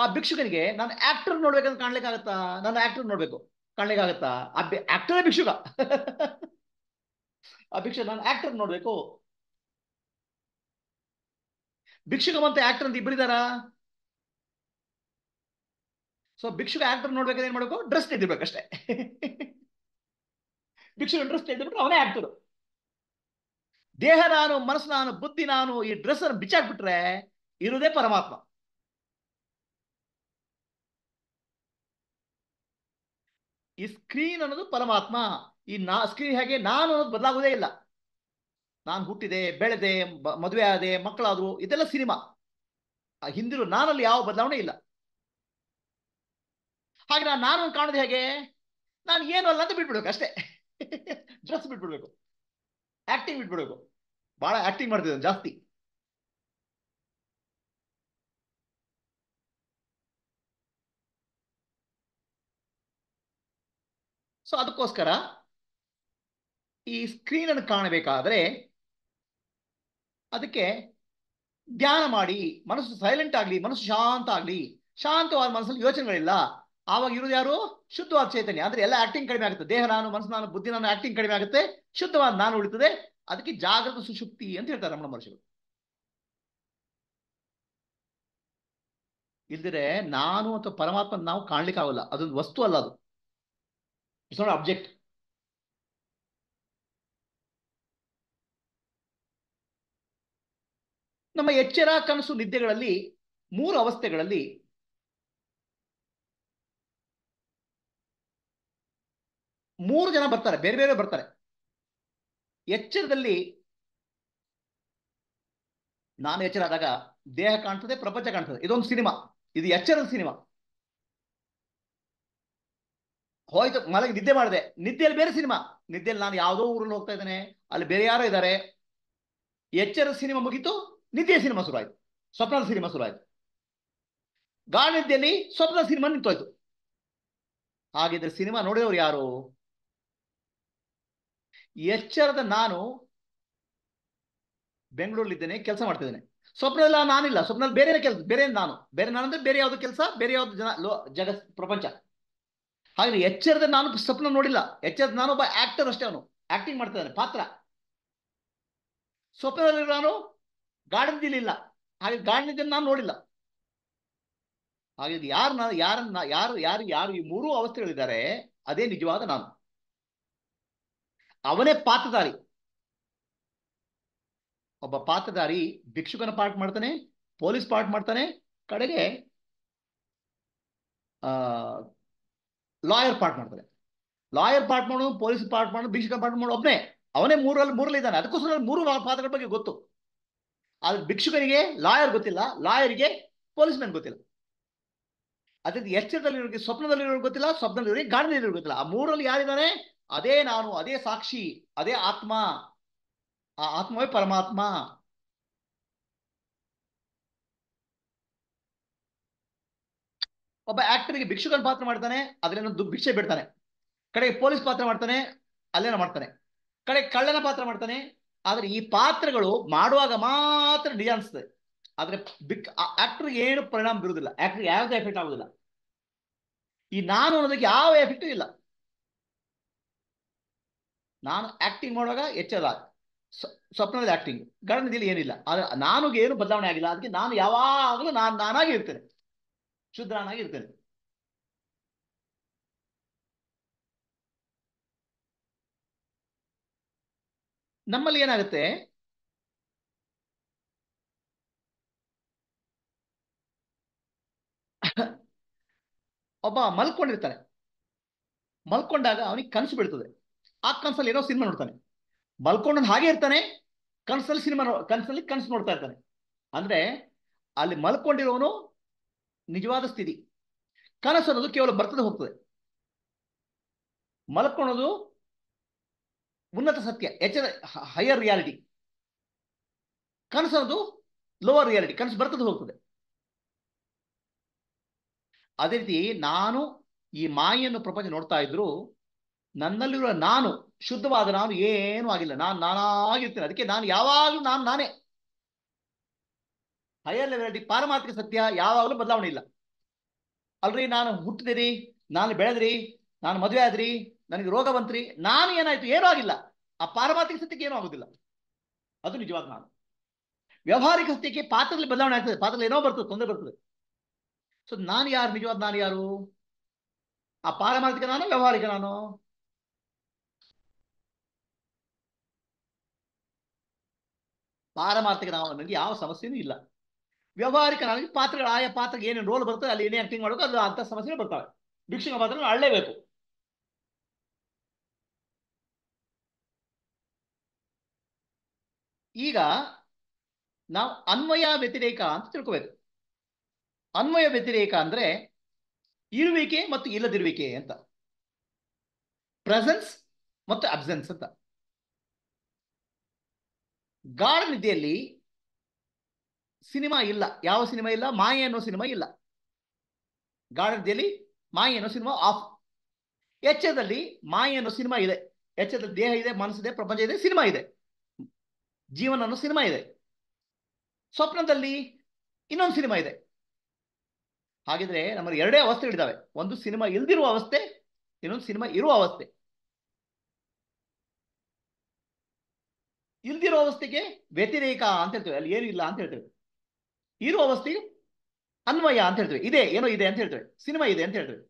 ಆ ಭಿಕ್ಷುಕನಿಗೆ ನಾನು ಆಕ್ಟರ್ ನೋಡ್ಬೇಕಂತ ಕಾಣ್ಲಿಕ್ಕಾಗತ್ತಾ ನಾನು ಆಕ್ಟರ್ ನೋಡ್ಬೇಕು ಕಾಣ್ಲಿಕ್ಕಾಗತ್ತಾ ಆ ಆಕ್ಟರ್ ಭಿಕ್ಷುಕ ಆ ಭಿಕ್ಷುಕ ನಾನು ಆಕ್ಟರ್ ನೋಡ್ಬೇಕು ಭಿಕ್ಷುಕ ಮತ್ತೆ ಆಕ್ಟರ್ ಅಂತ ಇಬ್ಬರಿದಾರ ಸೊ ಭಿಕ್ಷುಕ ಆಕ್ಟರ್ ನೋಡ್ಬೇಕಾದ್ರೆ ಏನ್ ಮಾಡ್ಬೇಕು ಡ್ರೆಸ್ ನಿಂತಿರ್ಬೇಕಷ್ಟೇ ಭಿಕ್ಷು ಡ್ರೆಸ್ ತೆಗೆದುಬಿಟ್ರೆ ಅವನೇ ಆಗ್ತಿರು ದೇಹ ನಾನು ಮನಸ್ಸು ನಾನು ಬುದ್ಧಿ ನಾನು ಈ ಡ್ರೆಸ್ ಅನ್ನು ಬಿಚ್ಚಾಕ್ಬಿಟ್ರೆ ಇರುವುದೇ ಪರಮಾತ್ಮ ಈ ಸ್ಕ್ರೀನ್ ಅನ್ನೋದು ಪರಮಾತ್ಮ ಈ ನಾ ಸ್ಕ್ರೀನ್ ಹೇಗೆ ನಾನು ಅನ್ನೋದು ಬದಲಾಗೋದೇ ಇಲ್ಲ ನಾನು ಹುಟ್ಟಿದೆ ಬೆಳೆದೆ ಮದುವೆ ಆದೆ ಮಕ್ಕಳಾದ್ರು ಇದೆಲ್ಲ ಸಿನಿಮಾ ಆ ಹಿಂದಿರು ನಾನಲ್ಲಿ ಯಾವ ಬದಲಾವಣೆ ಇಲ್ಲ ಹಾಗೆ ನಾನು ನಾನು ಕಾಣೋದು ಹೇಗೆ ನಾನು ಏನು ಅಲ್ಲ ಅಂತ ಬಿಟ್ಬಿಡ್ಬೇಕು ಅಷ್ಟೇ ಡ್ರೆಸ್ ಬಿಟ್ಬಿಡ್ಬೇಕು ಆಕ್ಟಿಂಗ್ ಬಿಟ್ಬಿಡ್ಬೇಕು ಬಹಳ ಆಕ್ಟಿಂಗ್ ಮಾಡ್ತಿದ್ದಾನೆ ಜಾಸ್ತಿ ಸೊ ಅದಕ್ಕೋಸ್ಕರ ಈ ಸ್ಕ್ರೀನ್ ಅನ್ನು ಕಾಣಬೇಕಾದ್ರೆ ಅದಕ್ಕೆ ಧ್ಯಾನ ಮಾಡಿ ಮನಸ್ಸು ಸೈಲೆಂಟ್ ಆಗಲಿ ಮನಸ್ಸು ಶಾಂತ ಆಗಲಿ ಶಾಂತವಾದ ಮನಸ್ಸಲ್ಲಿ ಯೋಚನೆಗಳಿಲ್ಲ ಆವಾಗ ಇರೋದು ಯಾರು ಶುದ್ಧವಾದ ಚೈತನ್ಯ ಅಂದ್ರೆ ಎಲ್ಲ ಆಕ್ಟಿಂಗ್ ಕಡಿಮೆ ಆಗುತ್ತೆ ದೇಹ ನಾನು ಮನಸ್ಸು ನಾನು ಬುದ್ಧಿ ನಾನು ಆಕ್ಟಿಂಗ್ ಕಡಿಮೆ ಆಗುತ್ತೆ ಶುದ್ಧವಾದ ನಾನು ಉಳಿತದೆ ಅದಕ್ಕೆ ಜಾಗೃತ ಸುಶುಕ್ತಿ ಅಂತ ಹೇಳ್ತಾರೆ ರಮಣ ಮಹರ್ಷಿಗಳು ಇಲ್ದಿದ್ರೆ ನಾನು ಅಥವಾ ಪರಮಾತ್ಮ ನಾವು ಕಾಣ್ಲಿಕ್ಕೆ ಆಗಲ್ಲ ಅದೊಂದು ವಸ್ತು ಅಲ್ಲ ಅದು ಇಟ್ಸ್ ಅಬ್ಜೆಕ್ಟ್ ನಮ್ಮ ಎಚ್ಚರ ಕನಸು ನಿದ್ದೆಗಳಲ್ಲಿ ಮೂರು ಅವಸ್ಥೆಗಳಲ್ಲಿ ಮೂರು ಜನ ಬರ್ತಾರೆ ಬೇರೆ ಬೇರೆ ಬರ್ತಾರೆ ಎಚ್ಚರದಲ್ಲಿ ನಾನು ಎಚ್ಚರ ಆದಾಗ ದೇಹ ಕಾಣ್ತದೆ ಪ್ರಪಂಚ ಕಾಣ್ತದೆ ಇದೊಂದು ಸಿನಿಮಾ ಇದು ಎಚ್ಚರದ ಸಿನಿಮಾ ಹೋಯ್ತು ಮಲಗಿ ನಿದ್ದೆ ಮಾಡಿದೆ ನಿದ್ದೆಯಲ್ಲಿ ಬೇರೆ ಸಿನಿಮಾ ನಿದ್ದೆಯಲ್ಲಿ ನಾನು ಯಾವುದೋ ಊರಲ್ಲಿ ಹೋಗ್ತಾ ಇದ್ದೇನೆ ಅಲ್ಲಿ ಬೇರೆ ಯಾರೋ ಇದ್ದಾರೆ ಎಚ್ಚರದ ಸಿನಿಮಾ ಮುಗೀತು ನಿದ್ದೆಯ ಸಿನಿಮಾ ಶುರುವಾಯಿತು ಸ್ವಪ್ನದ ಸಿನಿಮಾ ಶುರುವಾಯಿತು ನಿದ್ದೆಯಲ್ಲಿ ಸ್ವಪ್ನ ಸಿನಿಮಾ ನಿಂತೋಯ್ತು ಹಾಗಿದ್ರೆ ಸಿನಿಮಾ ನೋಡಿದವರು ಯಾರು ಎಚ್ಚರದ ನಾನು ಬೆಂಗಳೂರಲ್ಲಿದ್ದೇನೆ ಕೆಲಸ ಮಾಡ್ತಿದ್ದೇನೆ ಸ್ವಪ್ನದಲ್ಲಿ ನಾನಿಲ್ಲ ಸ್ವಪ್ನಲ್ಲಿ ಬೇರೆ ಕೆಲಸ ಬೇರೆ ನಾನು ಬೇರೆ ನಾನು ಅಂದ್ರೆ ಬೇರೆ ಯಾವ್ದು ಕೆಲಸ ಬೇರೆ ಯಾವ್ದು ಜನ ಲೋ ಜಗ ಪ್ರಪಂಚ ಹಾಗೆ ಎಚ್ಚರದ ನಾನು ಸ್ವಪ್ನ ನೋಡಿಲ್ಲ ಎಚ್ಚರದ ನಾನು ಒಬ್ಬ ಆಕ್ಟರ್ ಅಷ್ಟೇ ಅವನು ಆಕ್ಟಿಂಗ್ ಮಾಡ್ತಿದ್ದಾನೆ ಪಾತ್ರ ಸ್ವಪ್ನದಲ್ಲಿ ನಾನು ಗಾರ್ಡನ್ ಇಲ್ಲ ಹಾಗೆ ಗಾರ್ಡನ್ ಇದ್ದ ನಾನು ನೋಡಿಲ್ಲ ಹಾಗೆ ಯಾರು ನಾನು ಯಾರನ್ನ ಯಾರು ಯಾರು ಯಾರು ಈ ಮೂರೂ ಅವಸ್ಥೆಗಳಿದ್ದಾರೆ ಅದೇ ನಿಜವಾದ ನಾನು ಅವನೇ ಪಾತ್ರಧಾರಿ ಒಬ್ಬ ಪಾತ್ರಧಾರಿ ಭಿಕ್ಷುಕನ ಪಾರ್ಟ್ ಮಾಡ್ತಾನೆ ಪೊಲೀಸ್ ಪಾರ್ಟ್ ಮಾಡ್ತಾನೆ ಕಡೆಗೆ ಲಾಯರ್ ಪಾರ್ಟ್ ಮಾಡ್ತಾನೆ ಲಾಯರ್ ಪಾರ್ಟ್ ಮಾಡೋನು ಪೊಲೀಸ್ ಪಾರ್ಟ್ ಮಾಡೋನು ಭಿಕ್ಷುಕನ ಪಾರ್ಟ್ ಮಾಡೋನು ಒಬ್ಬನೇ ಅವನೇ ಮೂರಲ್ಲಿ ಮೂರಲ್ಲಿ ಇದ್ದಾನೆ ಅದಕ್ಕೋಸ್ಕರ ಮೂರು ಪಾತ್ರಗಳ ಬಗ್ಗೆ ಗೊತ್ತು ಆದ್ರೆ ಭಿಕ್ಷುಕನಿಗೆ ಲಾಯರ್ ಗೊತ್ತಿಲ್ಲ ಲಾಯರ್ಗೆ ಪೊಲೀಸ್ ಮ್ಯಾನ್ ಗೊತ್ತಿಲ್ಲ ಅದ್ರಿಂದ ಎಚ್ಚರದಲ್ಲಿ ಸ್ವಪ್ನದಲ್ಲಿ ಗೊತ್ತಿಲ್ಲ ಸ್ವಪ್ನದಲ್ಲಿ ಗಾಡಿನಲ್ಲಿ ಗೊತ್ತಿಲ್ಲ ಆ ಮೂರಲ್ಲಿ ಯಾರಿದ್ದಾನೆ ಅದೇ ನಾನು ಅದೇ ಸಾಕ್ಷಿ ಅದೇ ಆತ್ಮ ಆ ಆತ್ಮವೇ ಪರಮಾತ್ಮ ಒಬ್ಬ ಆಕ್ಟರ್ಗೆ ಭಿಕ್ಷುಕನ ಪಾತ್ರ ಮಾಡ್ತಾನೆ ಅದ್ರೇನೋ ಭಿಕ್ಷೆ ಬಿಡ್ತಾನೆ ಕಡೆಗೆ ಪೊಲೀಸ್ ಪಾತ್ರ ಮಾಡ್ತಾನೆ ಅಲ್ಲೇನ ಮಾಡ್ತಾನೆ ಕಡೆ ಕಳ್ಳನ ಪಾತ್ರ ಮಾಡ್ತಾನೆ ಆದ್ರೆ ಈ ಪಾತ್ರಗಳು ಮಾಡುವಾಗ ಮಾತ್ರ ನಿಜ ಅನ್ಸ್ತದೆ ಆದ್ರೆ ಬಿಕ್ ಆಕ್ಟರ್ ಏನು ಪರಿಣಾಮ ಬೀರುವುದಿಲ್ಲ ಆಕ್ಟರ್ ಯಾವುದೇ ಎಫೆಕ್ಟ್ ಆಗುದಿಲ್ಲ ಈ ನಾನು ಅನ್ನೋದಕ್ಕೆ ಯಾವ ಎಫೆಕ್ಟು ಇಲ್ಲ ನಾನು ಆಕ್ಟಿಂಗ್ ಮಾಡುವಾಗ ಎಚ್ಚರ ಸ್ವಪ್ನದಲ್ಲಿ ಆಕ್ಟಿಂಗ್ ಗಣನದಲ್ಲಿ ಏನಿಲ್ಲ ಆದ್ರೆ ನನಗೆ ಏನು ಬದಲಾವಣೆ ಆಗಿಲ್ಲ ಅದಕ್ಕೆ ನಾನು ಯಾವಾಗಲೂ ನಾನು ನಾನಾಗಿ ಇರ್ತೇನೆ ಶುದ್ರನಾಗಿ ಇರ್ತೇನೆ ನಮ್ಮಲ್ಲಿ ಏನಾಗುತ್ತೆ ಒಬ್ಬ ಮಲ್ಕೊಂಡಿರ್ತಾರೆ ಮಲ್ಕೊಂಡಾಗ ಅವನಿಗೆ ಕನಸು ಬೀಳ್ತದೆ ಆ ಕನಸಲ್ಲಿ ಏನೋ ಸಿನಿಮಾ ನೋಡ್ತಾನೆ ಮಲ್ಕೊಂಡು ಹಾಗೆ ಇರ್ತಾನೆ ಕನಸಲ್ಲಿ ಸಿನಿಮಾ ಕನಸಲ್ಲಿ ಕನಸು ನೋಡ್ತಾ ಇರ್ತಾನೆ ಅಂದ್ರೆ ಅಲ್ಲಿ ಮಲ್ಕೊಂಡಿರೋನು ನಿಜವಾದ ಸ್ಥಿತಿ ಕನಸು ಅನ್ನೋದು ಕೇವಲ ಬರ್ತದೆ ಹೋಗ್ತದೆ ಮಲ್ಕೊಳೋದು ಉನ್ನತ ಸತ್ಯ ಎಚ್ ಹೈಯರ್ ರಿಯಾಲಿಟಿ ಕನಸು ಅನ್ನೋದು ಲೋವರ್ ರಿಯಾಲಿಟಿ ಕನಸು ಬರ್ತದೆ ಹೋಗ್ತದೆ ಅದೇ ರೀತಿ ನಾನು ಈ ಮಾಯನ್ನು ಪ್ರಪಂಚ ನೋಡ್ತಾ ಇದ್ರು ನನ್ನಲ್ಲಿರುವ ನಾನು ಶುದ್ಧವಾದ ನಾನು ಏನೂ ಆಗಿಲ್ಲ ನಾನು ನಾನಾಗಿರ್ತೇನೆ ಅದಕ್ಕೆ ನಾನು ಯಾವಾಗಲೂ ನಾನು ನಾನೇ ಹೈಯರ್ ಲೆವೆಲಿಟಿ ಪಾರಮಾತ್ಮಿಕ ಸತ್ಯ ಯಾವಾಗಲೂ ಬದಲಾವಣೆ ಇಲ್ಲ ಅಲ್ರಿ ನಾನು ಹುಟ್ಟಿದಿರಿ ನಾನು ಬೆಳೆದ್ರಿ ನಾನು ಮದುವೆ ಆದ್ರಿ ನನಗೆ ರೋಗ ಬಂತ್ರಿ ನಾನು ಏನಾಯ್ತು ಏನೂ ಆಗಿಲ್ಲ ಆ ಪಾರಮಾತ್ಮಿಕ ಸತ್ಯಕ್ಕೆ ಏನೂ ಆಗುದಿಲ್ಲ ಅದು ನಿಜವಾದ ನಾನು ವ್ಯವಹಾರಿಕ ಸತ್ಯಕ್ಕೆ ಪಾತ್ರದಲ್ಲಿ ಬದಲಾವಣೆ ಆಗ್ತದೆ ಪಾತ್ರದಲ್ಲಿ ಏನೋ ಬರ್ತದೆ ತೊಂದರೆ ಬರ್ತದೆ ಸೊ ನಾನು ಯಾರು ನಿಜವಾದ ನಾನು ಯಾರು ಆ ಪಾರಮಾರ್ಥಿಕ ನಾನು ವ್ಯವಹಾರಿಕ ನಾನು ಪಾರಮಾರ್ಥಿಕ ನನಗೆ ಯಾವ ಸಮಸ್ಯೆನೂ ಇಲ್ಲ ವ್ಯವಹಾರಿಕ ನನಗೆ ಪಾತ್ರಗಳು ಆಯಾ ಪಾತ್ರಕ್ಕೆ ಏನೇನು ರೋಲ್ ಬರ್ತದೆ ಅಲ್ಲಿ ಏನೇ ಆಕ್ಟಿಂಗ್ ಮಾಡಬೇಕು ಅದು ಅಂತ ಸಮಸ್ಯೆ ಬರ್ತವೆ ಭಿಕ್ಷುಕ ಪಾತ್ರ ಅಳ್ಳೇಬೇಕು ಈಗ ನಾವು ಅನ್ವಯ ವ್ಯತಿರೇಕ ಅಂತ ತಿಳ್ಕೋಬೇಕು ಅನ್ವಯ ವ್ಯತಿರೇಕ ಅಂದ್ರೆ ಇರುವಿಕೆ ಮತ್ತು ಇಲ್ಲದಿರುವಿಕೆ ಅಂತ ಪ್ರೆಸೆನ್ಸ್ ಮತ್ತು ಅಬ್ಸೆನ್ಸ್ ಅಂತ ನಿದ್ದೆಯಲ್ಲಿ ಸಿನಿಮಾ ಇಲ್ಲ ಯಾವ ಸಿನಿಮಾ ಇಲ್ಲ ಮಾಯೆ ಅನ್ನೋ ಸಿನಿಮಾ ಇಲ್ಲ ನಿದ್ದೆಯಲ್ಲಿ ಮಾಯೆ ಅನ್ನೋ ಸಿನಿಮಾ ಆಫ್ ಎಚ್ಚದಲ್ಲಿ ಮಾಯೆ ಅನ್ನೋ ಸಿನಿಮಾ ಇದೆ ಎಚ್ಚದಲ್ಲಿ ದೇಹ ಇದೆ ಮನಸ್ಸಿದೆ ಪ್ರಪಂಚ ಇದೆ ಸಿನಿಮಾ ಇದೆ ಜೀವನ ಅನ್ನೋ ಸಿನಿಮಾ ಇದೆ ಸ್ವಪ್ನದಲ್ಲಿ ಇನ್ನೊಂದು ಸಿನಿಮಾ ಇದೆ ಹಾಗಿದ್ರೆ ನಮ್ಮ ಎರಡೇ ಅವಸ್ಥೆಗಳಿದ್ದಾವೆ ಒಂದು ಸಿನಿಮಾ ಇಲ್ದಿರುವ ಅವಸ್ಥೆ ಇನ್ನೊಂದು ಸಿನಿಮಾ ಇರುವ ಅವಸ್ಥೆ ಇಲ್ದಿರೋ ಅವಸ್ಥೆಗೆ ವ್ಯತಿರೇಕ ಅಂತ ಹೇಳ್ತೇವೆ ಅಲ್ಲಿ ಏನು ಇಲ್ಲ ಅಂತ ಹೇಳ್ತೇವೆ ಇರುವ ಅವಸ್ಥೆ ಅನ್ವಯ ಅಂತ ಹೇಳ್ತೇವೆ ಇದೆ ಏನೋ ಇದೆ ಅಂತ ಹೇಳ್ತೇವೆ ಸಿನಿಮಾ ಇದೆ ಅಂತ ಹೇಳ್ತೇವೆ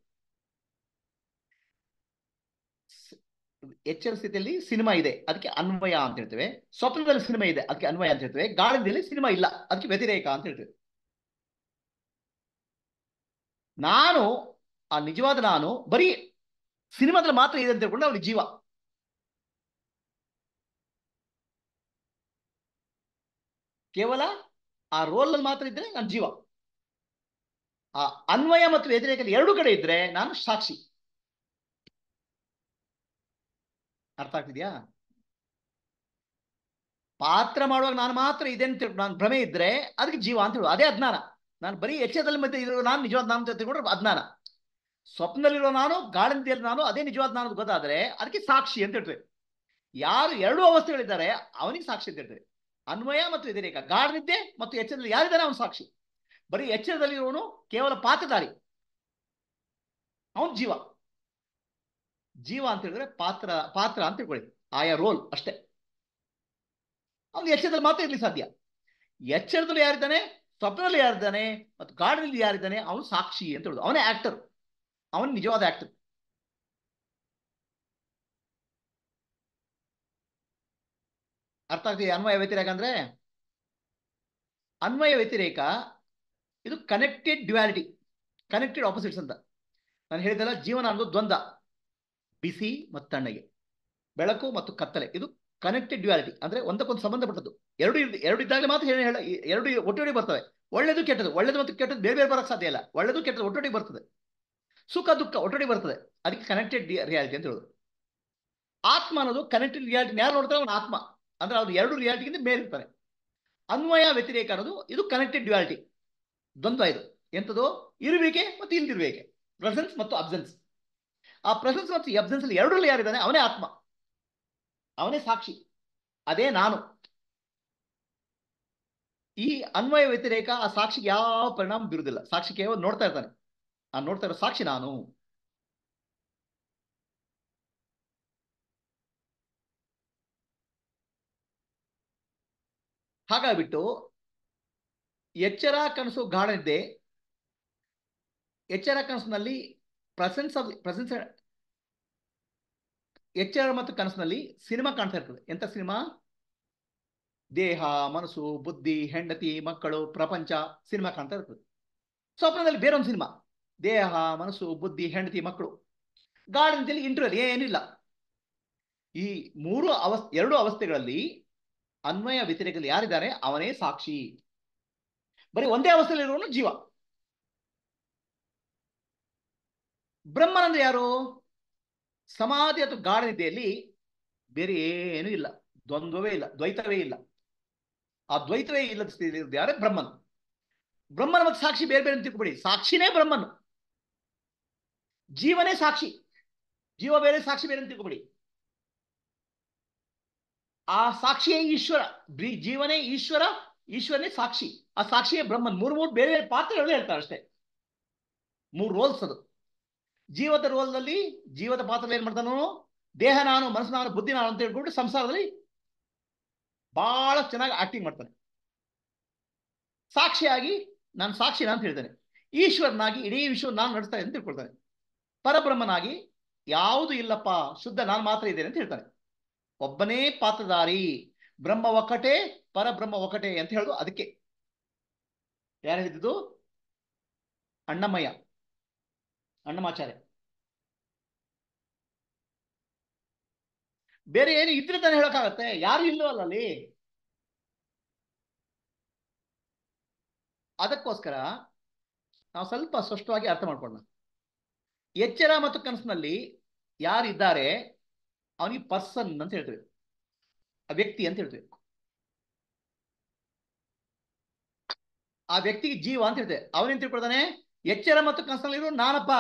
ಎಚ್ಚರ ಸ್ಥಿತಿಯಲ್ಲಿ ಸಿನಿಮಾ ಇದೆ ಅದಕ್ಕೆ ಅನ್ವಯ ಅಂತ ಹೇಳ್ತೇವೆ ಸ್ವಪ್ನದಲ್ಲಿ ಸಿನಿಮಾ ಇದೆ ಅದಕ್ಕೆ ಅನ್ವಯ ಅಂತ ಹೇಳ್ತೇವೆ ಗಾಳಿದಲ್ಲಿ ಸಿನಿಮಾ ಇಲ್ಲ ಅದಕ್ಕೆ ವ್ಯತಿರೇಕ ಅಂತ ಹೇಳ್ತೇವೆ ನಾನು ಆ ನಿಜವಾದ ನಾನು ಬರೀ ಸಿನಿಮಾದಲ್ಲಿ ಮಾತ್ರ ಇದೆ ಅಂತ ಹೇಳ್ಕೊಂಡ್ರೆ ಅವ್ರಿಗೆ ಜೀವ ಕೇವಲ ಆ ರೋಲ್ ಅಲ್ಲಿ ಮಾತ್ರ ಇದ್ರೆ ನಾನು ಜೀವ ಆ ಅನ್ವಯ ಮತ್ತು ವ್ಯತಿರೇಕ ಎರಡು ಕಡೆ ಇದ್ರೆ ನಾನು ಸಾಕ್ಷಿ ಅರ್ಥ ಆಗ್ತಿದ್ಯಾ ಪಾತ್ರ ಮಾಡುವಾಗ ನಾನು ಮಾತ್ರ ಇದೆ ಅಂತ ನಾನು ಭ್ರಮೆ ಇದ್ರೆ ಅದಕ್ಕೆ ಜೀವ ಅಂತ ಹೇಳುವ ಅದೇ ಅಜ್ಞಾನ ನಾನು ಬರೀ ಎಚ್ಚರದಲ್ಲಿ ಮತ್ತೆ ಇರೋ ನಾನು ನಿಜವಾದ ನಾನು ಅಂತ ತಿಳ್ಕೊಂಡ್ರೆ ಅಜ್ಞಾನ ಸ್ವಪ್ನದಲ್ಲಿರೋ ನಾನು ಗಾಳಂತಿಯಲ್ಲಿ ನಾನು ಅದೇ ನಿಜವಾದ ನಾನು ಗೊತ್ತಾದ್ರೆ ಅದಕ್ಕೆ ಸಾಕ್ಷಿ ಅಂತ ಹೇಳ್ತೇವೆ ಯಾರು ಎರಡು ಅವಸ್ಥೆಗಳಿದ್ದಾರೆ ಅವನಿಗೆ ಸಾಕ್ಷಿ ಅಂತ ಹೇಳ್ತೇವೆ ಅನ್ವಯ ಮತ್ತು ವ್ಯತಿರೇಕ ಗಾಢನಿದ್ದೆ ಮತ್ತು ಎಚ್ಚರದಲ್ಲಿ ಯಾರಿದ್ದಾನೆ ಅವನು ಸಾಕ್ಷಿ ಬರೀ ಎಚ್ಚರದಲ್ಲಿರುವವನು ಕೇವಲ ಪಾತ್ರಧಾರಿ ಅವನು ಜೀವ ಜೀವ ಅಂತ ಹೇಳಿದ್ರೆ ಪಾತ್ರ ಪಾತ್ರ ಅಂತ ತಿಳ್ಕೊಳ್ಳಿ ಆಯಾ ರೋಲ್ ಅಷ್ಟೇ ಅವನು ಎಚ್ಚರದಲ್ಲಿ ಮಾತ್ರ ಇರಲಿ ಸಾಧ್ಯ ಎಚ್ಚರದಲ್ಲಿ ಯಾರಿದ್ದಾನೆ ಸ್ವಪ್ನದಲ್ಲಿ ಯಾರಿದ್ದಾನೆ ಮತ್ತು ಗಾಢದಲ್ಲಿ ಯಾರಿದ್ದಾನೆ ಅವನು ಸಾಕ್ಷಿ ಅಂತ ಹೇಳುದು ಅವನೇ ಆಕ್ಟರ್ ಅವನು ನಿಜವಾದ ಆಕ್ಟರ್ ಅರ್ಥ ಆಗ್ತಿದೆ ಅನ್ವಯ ವ್ಯತಿರೇಕ ಅಂದ್ರೆ ಅನ್ವಯ ವ್ಯತಿರೇಕ ಇದು ಕನೆಕ್ಟೆಡ್ ಡ್ಯುಯಾಲಿಟಿ ಕನೆಕ್ಟೆಡ್ ಆಪೋಸಿಟ್ಸ್ ಅಂತ ನಾನು ಹೇಳಿದಲ್ಲ ಜೀವನ ಅನ್ನೋದು ದ್ವಂದ್ವ ಬಿಸಿ ಮತ್ತು ತಣ್ಣಗೆ ಬೆಳಕು ಮತ್ತು ಕತ್ತಲೆ ಇದು ಕನೆಕ್ಟೆಡ್ ಡ್ಯುಯಾಲಿಟಿ ಅಂದ್ರೆ ಒಂದಕ್ಕೊಂದು ಸಂಬಂಧಪಟ್ಟದ್ದು ಎರಡು ಎರಡು ಇದ್ದಾಗಲೇ ಮಾತ್ರ ಹೇಳಿ ಹೇಳ ಎರಡು ಒಟ್ಟೊಟ್ಟಿಗೆ ಬರ್ತವೆ ಒಳ್ಳೇದು ಕೆಟ್ಟದ್ದು ಒಳ್ಳೇದು ಮತ್ತು ಕೆಟ್ಟದ್ದು ಬೇರೆ ಬೇರೆ ಬರೋಕ್ಕೆ ಸಾಧ್ಯ ಇಲ್ಲ ಒಳ್ಳೇದು ಕೆಟ್ಟದ್ದು ಒಟ್ಟೊಟ್ಟಿಗೆ ಬರ್ತದೆ ಸುಖ ದುಃಖ ಒಟ್ಟೊಟ್ಟಿಗೆ ಬರ್ತದೆ ಅದಕ್ಕೆ ಕನೆಕ್ಟೆಡ್ ರಿಯಾಲಿಟಿ ಅಂತ ಹೇಳೋದು ಆತ್ಮ ಅನ್ನೋದು ಕನೆಕ್ಟೆಡ್ ರಿಯಾಲಿಟಿ ಯಾರು ನೋಡ್ತಾರೆ ಅವನ ಆತ್ಮ ಅಂದ್ರೆ ಅದು ಎರಡು ರಿಯಾಲಿಟಿಗಿಂತ ಮೇಲಿರ್ತಾರೆ ಅನ್ವಯ ವ್ಯತಿರೇಕ ಅನ್ನೋದು ಇದು ಕನೆಕ್ಟೆಡ್ ಡ್ಯುಯಾಲಿಟಿ ದ್ವಂದ್ವ ಇದು ಎಂಥದ್ದು ಇರುವಿಕೆ ಮತ್ತು ಇಲ್ದಿರುವಿಕೆ ಪ್ರೆಸೆನ್ಸ್ ಮತ್ತು ಅಬ್ಸೆನ್ಸ್ ಆ ಪ್ರೆಸೆನ್ಸ್ ಮತ್ತು ಅಬ್ಸೆನ್ಸ್ ಅಲ್ಲಿ ಎರಡರಲ್ಲಿ ಯಾರಿದ್ದಾನೆ ಅವನೇ ಆತ್ಮ ಅವನೇ ಸಾಕ್ಷಿ ಅದೇ ನಾನು ಈ ಅನ್ವಯ ವ್ಯತಿರೇಕ ಆ ಸಾಕ್ಷಿಗೆ ಯಾವ ಪರಿಣಾಮ ಬೀರುವುದಿಲ್ಲ ಸಾಕ್ಷಿ ಕೇವಲ ನೋಡ್ತಾ ಇರ್ತಾನೆ ಆ ನೋಡ್ತಾ ಇರೋ ಸಾಕ್ಷಿ ನಾನು ಹಾಗಾಗ್ಬಿಟ್ಟು ಎಚ್ಚರ ಕನಸು ಗಾಢನಿದ್ದೆ ಎಚ್ಚರ ಕನಸಿನಲ್ಲಿ ಪ್ರೆಸೆನ್ಸ್ ಆಫ್ ಪ್ರೆಸೆನ್ಸ್ ಎಚ್ಚರ ಮತ್ತು ಕನಸಿನಲ್ಲಿ ಸಿನಿಮಾ ಕಾಣ್ತಾ ಇರ್ತದೆ ಎಂತ ಸಿನಿಮಾ ದೇಹ ಮನಸ್ಸು ಬುದ್ಧಿ ಹೆಂಡತಿ ಮಕ್ಕಳು ಪ್ರಪಂಚ ಸಿನಿಮಾ ಕಾಣ್ತಾ ಇರ್ತದೆ ಸ್ವಪ್ನದಲ್ಲಿ ಬೇರೊಂದು ಸಿನಿಮಾ ದೇಹ ಮನಸ್ಸು ಬುದ್ಧಿ ಹೆಂಡತಿ ಮಕ್ಕಳು ಗಾರ್ಡನ್ದಲ್ಲಿ ಇಂಟರ್ವ್ಯೂ ಏನಿಲ್ಲ ಈ ಮೂರು ಅವಸ್ ಎರಡು ಅವಸ್ಥೆಗಳಲ್ಲಿ ಅನ್ವಯ ವ್ಯತಿರೇಕದಲ್ಲಿ ಯಾರಿದ್ದಾರೆ ಅವನೇ ಸಾಕ್ಷಿ ಬರೀ ಒಂದೇ ಅವಸ್ಥೆಯಲ್ಲಿರುವನು ಜೀವ ಬ್ರಹ್ಮನಂದ್ರೆ ಯಾರು ಸಮಾಧಿ ಅಥವಾ ಗಾಢ ಬೇರೇನೂ ಬೇರೆ ಏನೂ ಇಲ್ಲ ದ್ವಂದ್ವವೇ ಇಲ್ಲ ದ್ವೈತವೇ ಇಲ್ಲ ಆ ದ್ವೈತವೇ ಇಲ್ಲದ ಸ್ಥಿತಿಯಲ್ಲಿ ಬ್ರಹ್ಮನ್ ಬ್ರಹ್ಮನ ಮತ್ತು ಸಾಕ್ಷಿ ಬೇರೆ ಬೇರೆ ತಿಳ್ಕೊಬೇಡಿ ಸಾಕ್ಷಿನೇ ಬ್ರಹ್ಮನು ಜೀವನೇ ಸಾಕ್ಷಿ ಜೀವ ಬೇರೆ ಸಾಕ್ಷಿ ಬೇರೆ ತಿಳ್ಕೊಬೇಡಿ ಆ ಸಾಕ್ಷಿಯೇ ಈಶ್ವರ ಜೀವನೇ ಈಶ್ವರ ಈಶ್ವರನೇ ಸಾಕ್ಷಿ ಆ ಸಾಕ್ಷಿಯೇ ಬ್ರಹ್ಮನ್ ಮೂರು ಮೂರು ಬೇರೆ ಬೇರೆ ಪಾತ್ರಗಳು ಹೇಳ್ತಾರೆ ಅಷ್ಟೇ ಮೂರು ರೋಲ್ಸ್ ಅದು ಜೀವದ ರೋಲ್ನಲ್ಲಿ ಜೀವದ ಪಾತ್ರ ಏನ್ ಮಾಡ್ತಾನು ದೇಹ ನಾನು ಮನಸ್ಸು ನಾನು ಬುದ್ಧಿ ನಾನು ಅಂತ ಹೇಳ್ಕೊಂಡು ಸಂಸಾರದಲ್ಲಿ ಬಹಳ ಚೆನ್ನಾಗಿ ಆಕ್ಟಿಂಗ್ ಮಾಡ್ತಾನೆ ಸಾಕ್ಷಿಯಾಗಿ ನಾನು ಸಾಕ್ಷಿ ಅಂತ ಹೇಳ್ತಾನೆ ಈಶ್ವರನಾಗಿ ಇಡೀ ವಿಶ್ವ ನಾನು ನಡೆಸ್ತಾನೆ ಅಂತ ತಿಳ್ಕೊಳ್ತಾನೆ ಪರಬ್ರಹ್ಮನಾಗಿ ಯಾವುದು ಇಲ್ಲಪ್ಪ ಶುದ್ಧ ನಾನು ಮಾತ್ರ ಇದ್ದೇನೆ ಅಂತ ಹೇಳ್ತಾನೆ ಒಬ್ಬನೇ ಪಾತ್ರಧಾರಿ ಬ್ರಹ್ಮ ಒಕ್ಕಟೆ ಪರಬ್ರಹ್ಮ ಒಕ್ಕಟೆ ಅಂತ ಹೇಳುದು ಅದಕ್ಕೆ ಯಾರು ಹೇಳಿದ್ದು ಅಣ್ಣಮಯ್ಯ ಅಣ್ಣಮಾಚಾರ್ಯ ಬೇರೆ ಏನು ಇದ್ರೆ ತಾನೇ ಹೇಳಕ್ಕಾಗತ್ತೆ ಯಾರು ಇಲ್ಲವಲ್ಲ ಅಲ್ಲಿ ಅದಕ್ಕೋಸ್ಕರ ನಾವು ಸ್ವಲ್ಪ ಸ್ಪಷ್ಟವಾಗಿ ಅರ್ಥ ಮಾಡ್ಕೊಳ್ಳೋಣ ಎಚ್ಚರ ಮತ್ತು ಕನಸಿನಲ್ಲಿ ಯಾರಿದ್ದಾರೆ ಅವನಿಗೆ ಪರ್ಸನ್ ಅಂತ ಹೇಳ್ತೇವೆ ಆ ವ್ಯಕ್ತಿ ಅಂತ ಹೇಳ್ತೇವೆ ಆ ವ್ಯಕ್ತಿಗೆ ಜೀವ ಅಂತ ಹೇಳ್ತೇವೆ ಅವನೇನ್ ತಿಳ್ಕೊಳ್ತಾನೆ ಎಚ್ಚರ ಮತ್ತು ಕನಸಿನಲ್ಲಿರೋ ನಾನಪ್ಪ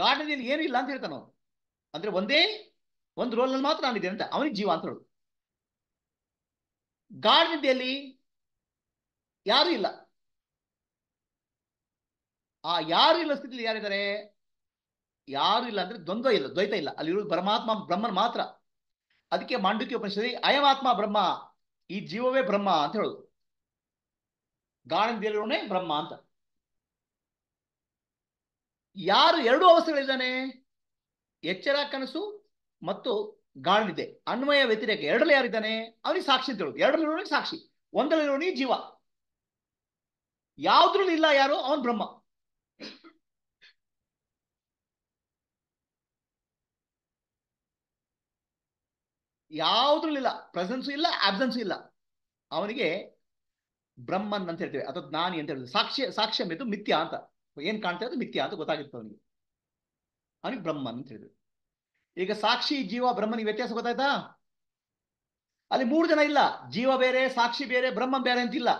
ಗಾರ್ಡನ್ ಏನು ಇಲ್ಲ ಅಂತ ಹೇಳ್ತಾನ ಅಂದ್ರೆ ಒಂದೇ ಒಂದು ರೋಲ್ ನಲ್ಲಿ ಮಾತ್ರ ನಾನಿದ್ದೇನೆ ಅಂತ ಅವನಿಗೆ ಜೀವ ಅಂತ ಹೇಳುದು ಗಾರ್ಡನಿದ್ದೆಯಲ್ಲಿ ಯಾರು ಇಲ್ಲ ಆ ಯಾರು ಇಲ್ಲ ಸ್ಥಿತಿಯಲ್ಲಿ ಯಾರಿದ್ದಾರೆ ಯಾರು ಇಲ್ಲ ಅಂದ್ರೆ ದ್ವಂದ್ವ ಇಲ್ಲ ದ್ವೈತ ಇಲ್ಲ ಅಲ್ಲಿರೋದು ಪರಮಾತ್ಮ ಬ್ರಹ್ಮನ್ ಮಾತ್ರ ಅದಕ್ಕೆ ಮಾಂಡುಕ್ಯ ಅಯಂ ಅಯಮಾತ್ಮ ಬ್ರಹ್ಮ ಈ ಜೀವವೇ ಬ್ರಹ್ಮ ಅಂತ ಹೇಳುದು ಗಾಣಂದಿರೋನೇ ಬ್ರಹ್ಮ ಅಂತ ಯಾರು ಎರಡು ಅವಸ್ಥೆಗಳಿದ್ದಾನೆ ಎಚ್ಚರ ಕನಸು ಮತ್ತು ಗಾಳಿದೆ ಅನ್ವಯ ವ್ಯತಿರೇಕ ಎರಡರಲ್ಲಿ ಯಾರಿದ್ದಾನೆ ಅವನಿಗೆ ಸಾಕ್ಷಿ ಅಂತ ಹೇಳುದು ಎರಡರಲ್ಲಿರೋನಿಗೆ ಸಾಕ್ಷಿ ಒಂದರಲ್ಲಿರೋನಿಗೆ ಜೀವ ಯಾವ್ದ್ರಲ್ಲಿ ಇಲ್ಲ ಯಾರು ಅವನ್ ಬ್ರಹ್ಮ ಇಲ್ಲ ಪ್ರೆಸೆನ್ಸು ಇಲ್ಲ ಆಬ್ಸೆನ್ಸು ಇಲ್ಲ ಅವನಿಗೆ ಬ್ರಹ್ಮನ್ ಅಂತ ಹೇಳ್ತೇವೆ ಅಥವಾ ಜ್ಞಾನಿ ಅಂತ ಹೇಳ್ತೇವೆ ಸಾಕ್ಷ್ಯ ಸಾಕ್ಷ್ಯ ಮಿತು ಮಿಥ್ಯ ಅಂತ ಏನ್ ಕಾಣ್ತಾ ಇರೋದು ಮಿಥ್ಯ ಅಂತ ಗೊತ್ತಾಗಿತ್ತು ಅವನಿಗೆ ಅವನಿಗೆ ಬ್ರಹ್ಮನ್ ಅಂತ ಹೇಳಿದ್ರು ಈಗ ಸಾಕ್ಷಿ ಜೀವ ಬ್ರಹ್ಮನಿಗೆ ವ್ಯತ್ಯಾಸ ಗೊತ್ತಾಯ್ತಾ ಅಲ್ಲಿ ಮೂರು ಜನ ಇಲ್ಲ ಜೀವ ಬೇರೆ ಸಾಕ್ಷಿ ಬೇರೆ ಬ್ರಹ್ಮ ಬೇರೆ ಅಂತಿಲ್ಲ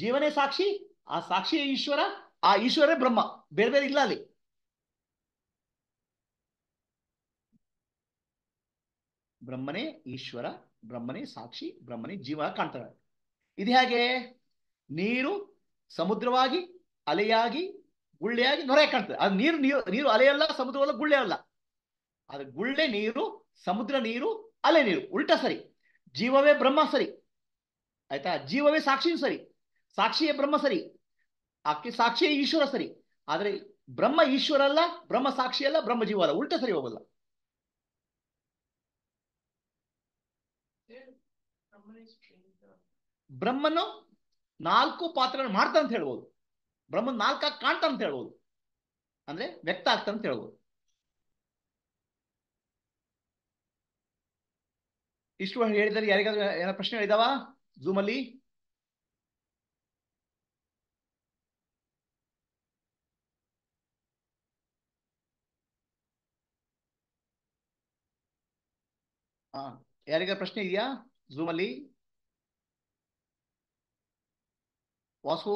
ಜೀವನೇ ಸಾಕ್ಷಿ ಆ ಸಾಕ್ಷಿಯೇ ಈಶ್ವರ ಆ ಈಶ್ವರೇ ಬ್ರಹ್ಮ ಬೇರೆ ಬೇರೆ ಇಲ್ಲ ಅಲ್ಲಿ ಬ್ರಹ್ಮನೇ ಈಶ್ವರ ಬ್ರಹ್ಮನೇ ಸಾಕ್ಷಿ ಬ್ರಹ್ಮನೇ ಜೀವ ಕಾಣ್ತವೆ ಇದು ಹೇಗೆ ನೀರು ಸಮುದ್ರವಾಗಿ ಅಲೆಯಾಗಿ ಗುಳ್ಳೆಯಾಗಿ ನೊರೆ ಕಾಣ್ತದೆ ಅದು ನೀರು ನೀರು ಅಲೆಯಲ್ಲ ಸಮುದ್ರವಲ್ಲ ಗುಳ್ಳೆ ಅಲ್ಲ ಅದು ಗುಳ್ಳೆ ನೀರು ಸಮುದ್ರ ನೀರು ಅಲೆ ನೀರು ಉಲ್ಟ ಸರಿ ಜೀವವೇ ಬ್ರಹ್ಮ ಸರಿ ಆಯ್ತಾ ಜೀವವೇ ಸಾಕ್ಷಿಯೂ ಸರಿ ಸಾಕ್ಷಿಯೇ ಬ್ರಹ್ಮ ಸರಿ ಆಕೆ ಸಾಕ್ಷಿಯೇ ಈಶ್ವರ ಸರಿ ಆದರೆ ಬ್ರಹ್ಮ ಈಶ್ವರ ಅಲ್ಲ ಬ್ರಹ್ಮ ಸಾಕ್ಷಿ ಅಲ್ಲ ಬ್ರಹ್ಮ ಜೀವ ಅಲ್ಲ ಉಲ್ಟ ಸರಿ ಹೋಗಲ್ಲ ಬ್ರಹ್ಮನು ನಾಲ್ಕು ಪಾತ್ರಗಳನ್ನು ಮಾಡ್ತಾ ಅಂತ ಹೇಳ್ಬೋದು ಬ್ರಹ್ಮನ್ ನಾಲ್ಕಾಗಿ ಕಾಣ್ತಾ ಅಂತ ಹೇಳ್ಬೋದು ಅಂದ್ರೆ ವ್ಯಕ್ತ ಆಗ್ತಾ ಅಂತ ಹೇಳ್ಬೋದು ಇಷ್ಟು ಹೇಳಿದರೆ ಯಾರಿಗಾದ್ರೂ ಏನಾದ್ರು ಪ್ರಶ್ನೆ ಹೇಳಿದಾವ ಝೂಮಲ್ಲಿ ಹಾ ಯಾರಿಗಾರ ಪ್ರಶ್ನೆ ಇದೆಯಾ ಝೂಮಲ್ಲಿ ವಾಸು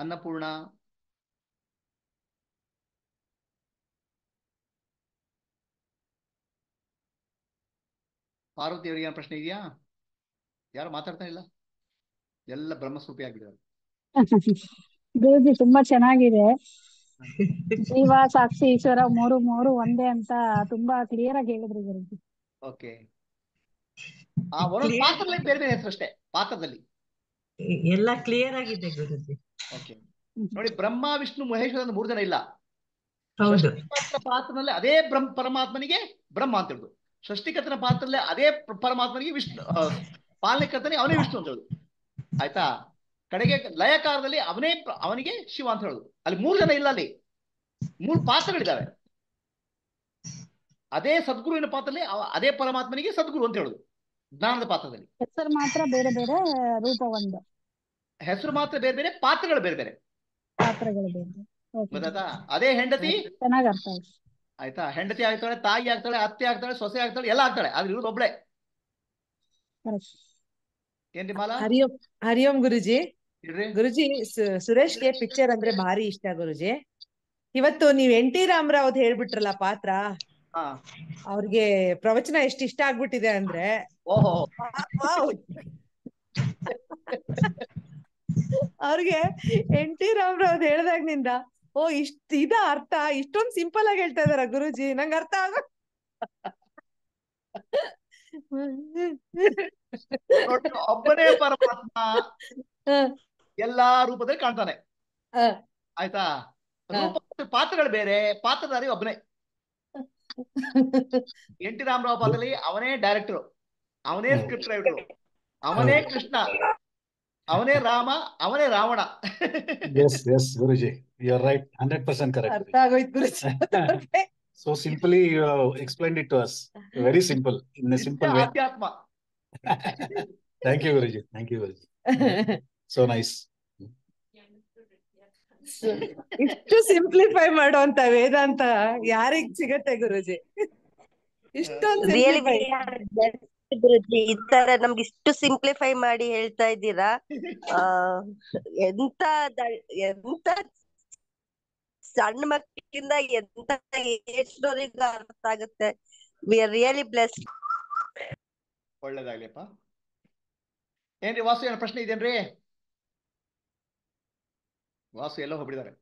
ಅನ್ನಪೂರ್ಣ ಪಾರ್ವತಿ ಅವರಿಗೆ ಪ್ರಶ್ನೆ ಇದೆಯಾ ಯಾರು ಮಾತಾಡ್ತಾ ಇಲ್ಲ ಎಲ್ಲ ಬ್ರಹ್ಮಸ್ವರೂಪಿ ಆಗಿದ್ದಾರೆ ಗುರುಜಿ ತುಂಬಾ ಚೆನ್ನಾಗಿದೆ ಜೀವ ಸಾಕ್ಷಿ ಈಶ್ವರ ಮೂರು ಮೂರು ಒಂದೇ ಅಂತ ತುಂಬಾ ಕ್ಲಿಯರ್ ಆಗಿ ಹೇಳಿದ್ರು ಗುರುಜಿ ಓಕೆ ಆ ಪಾತ್ರದಲ್ಲಿ ಬೇರೆ ಹೆಸರು ಅಷ್ಟೇ ಪಾತ್ರದಲ್ಲಿ ಎಲ್ಲ ಕ್ಲಿಯರ್ ಆಗಿದೆ ಗುರುಜಿ ನೋಡಿ ಬ್ರಹ್ಮ ವಿಷ್ಣು ಮಹೇಶ್ವರ ಮೂರು ಜನ ಇಲ್ಲ ಪಾತ್ರದಲ್ಲಿ ಅದೇ ಬ್ರಹ್ಮ ಪರಮಾತ್ಮನಿಗೆ ಬ್ರಹ್ಮ ಅಂತ ಹೇಳುದು ಸೃಷ್ಟಿಕರ್ತನ ಪಾತ್ರದಲ್ಲಿ ಅದೇ ಪರಮಾತ್ಮನಿಗೆ ವಿಷ್ಣು ಪಾಲನೆಕರ್ತನಿಗೆ ಅವನೇ ವಿಷ್ಣು ಅಂತ ಹೇಳುದು ಆಯ್ತಾ ಕಡೆಗೆ ಲಯಕಾರದಲ್ಲಿ ಅವನೇ ಅವನಿಗೆ ಶಿವ ಅಂತ ಹೇಳುದು ಅಲ್ಲಿ ಮೂರು ಜನ ಇಲ್ಲ ಅಲ್ಲಿ ಮೂರು ಪಾತ್ರಗಳಿದ್ದಾವೆ ಅದೇ ಸದ್ಗುರುವಿನ ಪಾತ್ರದಲ್ಲಿ ಅದೇ ಪರಮಾತ್ಮನಿಗೆ ಸದ್ಗುರು ಅಂತ ಹೇಳುದು ಜ್ಞಾನದ ಪಾತ್ರದಲ್ಲಿ ಹೆಸರು ಮಾತ್ರ ಬೇರೆ ಬೇರೆ ರೂಪ ಹೆಸರು ಮಾತ್ರ ಬೇರೆ ಬೇರೆ ಪಾತ್ರಗಳು ಬೇರೆ ಬೇರೆ ಪಾತ್ರಗಳು ಅದೇ ಹೆಂಡತಿ ಚೆನ್ನಾಗಿ ಅರ್ಥ ಆಯ್ತಾ ಹೆಂಡತಿ ಆಗ್ತಾಳೆ ತಾಯಿ ಆಗ್ತಾಳೆ ಅತ್ತೆ ಆಗ್ತಾಳೆ ಸೊಸೆ ಆಗ್ತಾಳೆ ಎಲ್ಲ ಆಗ್ತಾಳೆ ಆದ್ರೆ ಇವ್ರು ಒಬ್ಳೆ ಏನ್ರಿ ಮಾಲಾ ಹರಿಯೋ ಹರಿಯೋಮ್ ಗುರುಜಿ ಗುರುಜಿ ಸುರೇಶ್ಗೆ ಪಿಕ್ಚರ್ ಅಂದ್ರೆ ಭಾರಿ ಇಷ್ಟ ಗುರುಜಿ ಇವತ್ತು ನೀವ್ ಎನ್ ಟಿ ರಾಮರಾವ್ ಹೇಳ್ಬಿಟ್ರಲ್ಲ ಪಾತ್ರ ಅವ್ರಿಗೆ ಪ್ರವಚನ ಎಷ್ಟು ಇಷ್ಟ ಆಗ್ಬಿಟ್ಟಿದೆ ಅಂದ್ರೆ ಅವ್ರಿಗೆ ಎನ್ ಟಿ ರಾಮರಾವ್ ಹೇಳ್ದಾಗ್ನಿಂದ ಓ ಇಷ್ಟ ಇದ ಅರ್ಥ ಇಷ್ಟೊಂದ್ ಸಿಂಪಲ್ ಆಗಿ ಹೇಳ್ತಾ ಇದಾರ ಗುರುಜಿ ನಂಗ ಅರ್ಥ ಆಗ ಒಬ್ಬನೇ ಪರಮಾತ್ಮ ಎಲ್ಲಾ ರೂಪದಲ್ಲಿ ಕಾಣ್ತಾನೆ ಆಯ್ತಾ ಪಾತ್ರಗಳು ಬೇರೆ ಪಾತ್ರಧಾರಿ ಒಬ್ಬನೇ ಎನ್ ಟಿ ರಾಮರಾವ್ ಪಾತ್ರದಲ್ಲಿ ಅವನೇ ಡೈರೆಕ್ಟರ್ ಅವನೇ ಸ್ಕ್ರಿಪ್ಟ್ ರೈಟರ್ ಅವನೇ ಕೃಷ್ಣ ಅವನೇ ರಾಮ ಅವನೇ Ravana yes yes Guruji you are right hundred percent correct ಅರ್ಥ ಆಗೋಯ್ತು Guruji so simply you explain it to us very simple in simple way thank you Guruji thank you Guruji so nice ಇಷ್ಟು simplify ಮಾಡುವಂತ ವೇದಾಂತ ಯಾರಿಗ್ ಸಿಗತ್ತೆ ಗುರುಜಿ ಇಷ್ಟೊಂದು ಗುರುಜಿ ಈ ತರ ನಮ್ಗೆ ಇಷ್ಟು ಸಿಂಪ್ಲಿಫೈ ಮಾಡಿ ಹೇಳ್ತಾ ಇದ್ದೀರಾ ಎಂತ ಎಂತ ಸಣ್ಣ ಮಕ್ಕಳಿಂದ ಎಂತ ಎಷ್ಟೋರಿಗೆ ಅರ್ಥ ಆಗುತ್ತೆ ವಿ ಆರ್ ರಿಯಲಿ ಬ್ಲೆಸ್ಡ್ ಒಳ್ಳೇದಾಗ್ಲಿಪ್ಪ ಏನ್ರಿ ವಾಸು ಏನೋ ಪ್ರಶ್ನೆ ಇದೇನ್ರಿ ವಾಸು ಎಲ್ಲ ಹೋಗ್ಬಿಟ್ಟಿದ್ದಾರೆ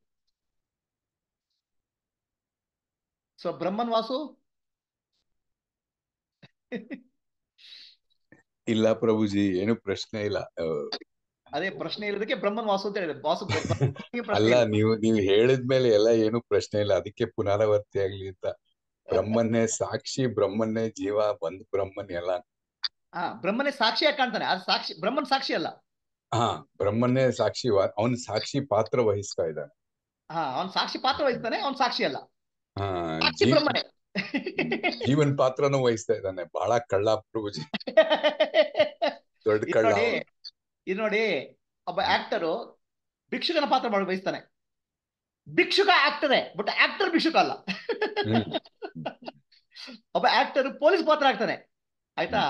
ಸೊ ಬ್ರಹ್ಮನ್ ವಾಸು ಇಲ್ಲ ಪ್ರಭುಜಿ ಏನು ಪ್ರಶ್ನೆ ಇಲ್ಲ ಅದೇ ಪ್ರಶ್ನೆ ಇಲ್ಲದಕ್ಕೆ ಬ್ರಹ್ಮನ್ ವಾಸು ಅಂತ ಹೇಳಿದೆ ವಾಸು ಅಲ್ಲ ನೀವು ನೀವು ಹೇಳಿದ್ಮೇಲೆ ಎಲ್ಲ ಏನು ಪ್ರಶ್ನೆ ಇಲ್ಲ ಅದಕ್ಕೆ ಪುನರಾವರ್ತಿ ಆಗ್ಲಿ ಅಂತ ಬ್ರಹ್ಮನ್ನೇ ಸಾಕ್ಷಿ ಬ್ರಹ್ಮನ್ನೇ ಜೀವ ಬಂದ್ ಬ್ರಹ್ಮನ್ ಎಲ್ಲ ಹಾ ಬ್ರಹ್ಮನೇ ಸಾಕ್ಷಿ ಕಾಣ್ತಾನೆ ಅದು ಸಾಕ್ಷಿ ಬ್ರಹ್ಮನ್ ಸಾಕ್ಷಿ ಅಲ್ಲ ಹಾ ಬ್ರಹ್ಮನೇ ಸಾಕ್ಷಿ ಅವನ್ ಸಾಕ್ಷಿ ಪಾತ್ರ ವಹಿಸ್ತಾ ಇದ್ದಾನೆ ಹಾ ಅವ್ನ್ ಸಾಕ್ಷಿ ಪಾತ್ರ ವಹಿಸ್ತಾನೆ ಅವನ್ ಸಾಕ್ಷಿ ಅಲ್ಲ ಜೀವನ್ ಪಾತ್ರನೂ ವಹಿಸ್ತಾ ಇದ್ದಾನೆ ಬಹಳ ಕಳ್ಳ ಪ್ರಭುಜಿ ದೊಡ್ಡ ಕಳ್ಳ ಇದು ನೋಡಿ ಒಬ್ಬ ಆಕ್ಟರು ಭಿಕ್ಷುಕನ ಪಾತ್ರ ಮಾಡಿ ವಹಿಸ್ತಾನೆ ಭಿಕ್ಷುಕ ಆಗ್ತದೆ ಬಟ್ ಆಕ್ಟರ್ ಭಿಕ್ಷುಕ ಅಲ್ಲ ಒಬ್ಬ ಆಕ್ಟರ್ ಪೊಲೀಸ್ ಪಾತ್ರ ಆಗ್ತಾನೆ ಆಯ್ತಾ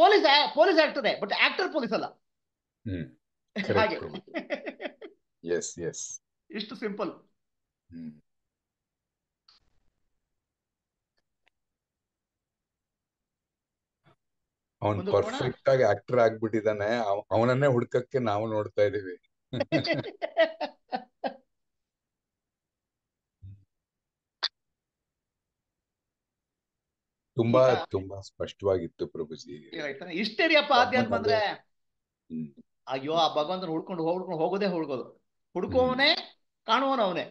ಪೊಲೀಸ್ ಪೊಲೀಸ್ ಆಗ್ತದೆ ಬಟ್ ಆಕ್ಟರ್ ಪೊಲೀಸ್ ಅಲ್ಲ ಹ್ಮ್ ಹಾಗೆ ಎಸ್ ಎಸ್ ಇಷ್ಟು ಸಿಂಪಲ್ ಹ್ಮ್ ಪರ್ಫೆಕ್ಟ್ ಆಗಿ ಆಕ್ಟರ್ ಆಗ್ಬಿಟ್ಟಿದ್ದಾನೆ ಅವನನ್ನೇ ಹುಡ್ಕಕ್ಕೆ ನಾವು ನೋಡ್ತಾ ಇದೀವಿ ತುಂಬಾ ತುಂಬಾ ಸ್ಪಷ್ಟವಾಗಿತ್ತು ಪ್ರಭುಜಿ ಇಷ್ಟೇ ರೀ ಅಪ್ಪ ಅಂದ್ರೆ ಅಯ್ಯೋ ಆ ಭಗವಂತನ ಹುಡ್ಕೊಂಡು ಹೋಗ್ಕೊಂಡು ಹೋಗೋದೇ ಹುಡ್ಕೋದು ಹುಡ್ಕೋವನೇ ಕಾಣುವನು ಅವನೇ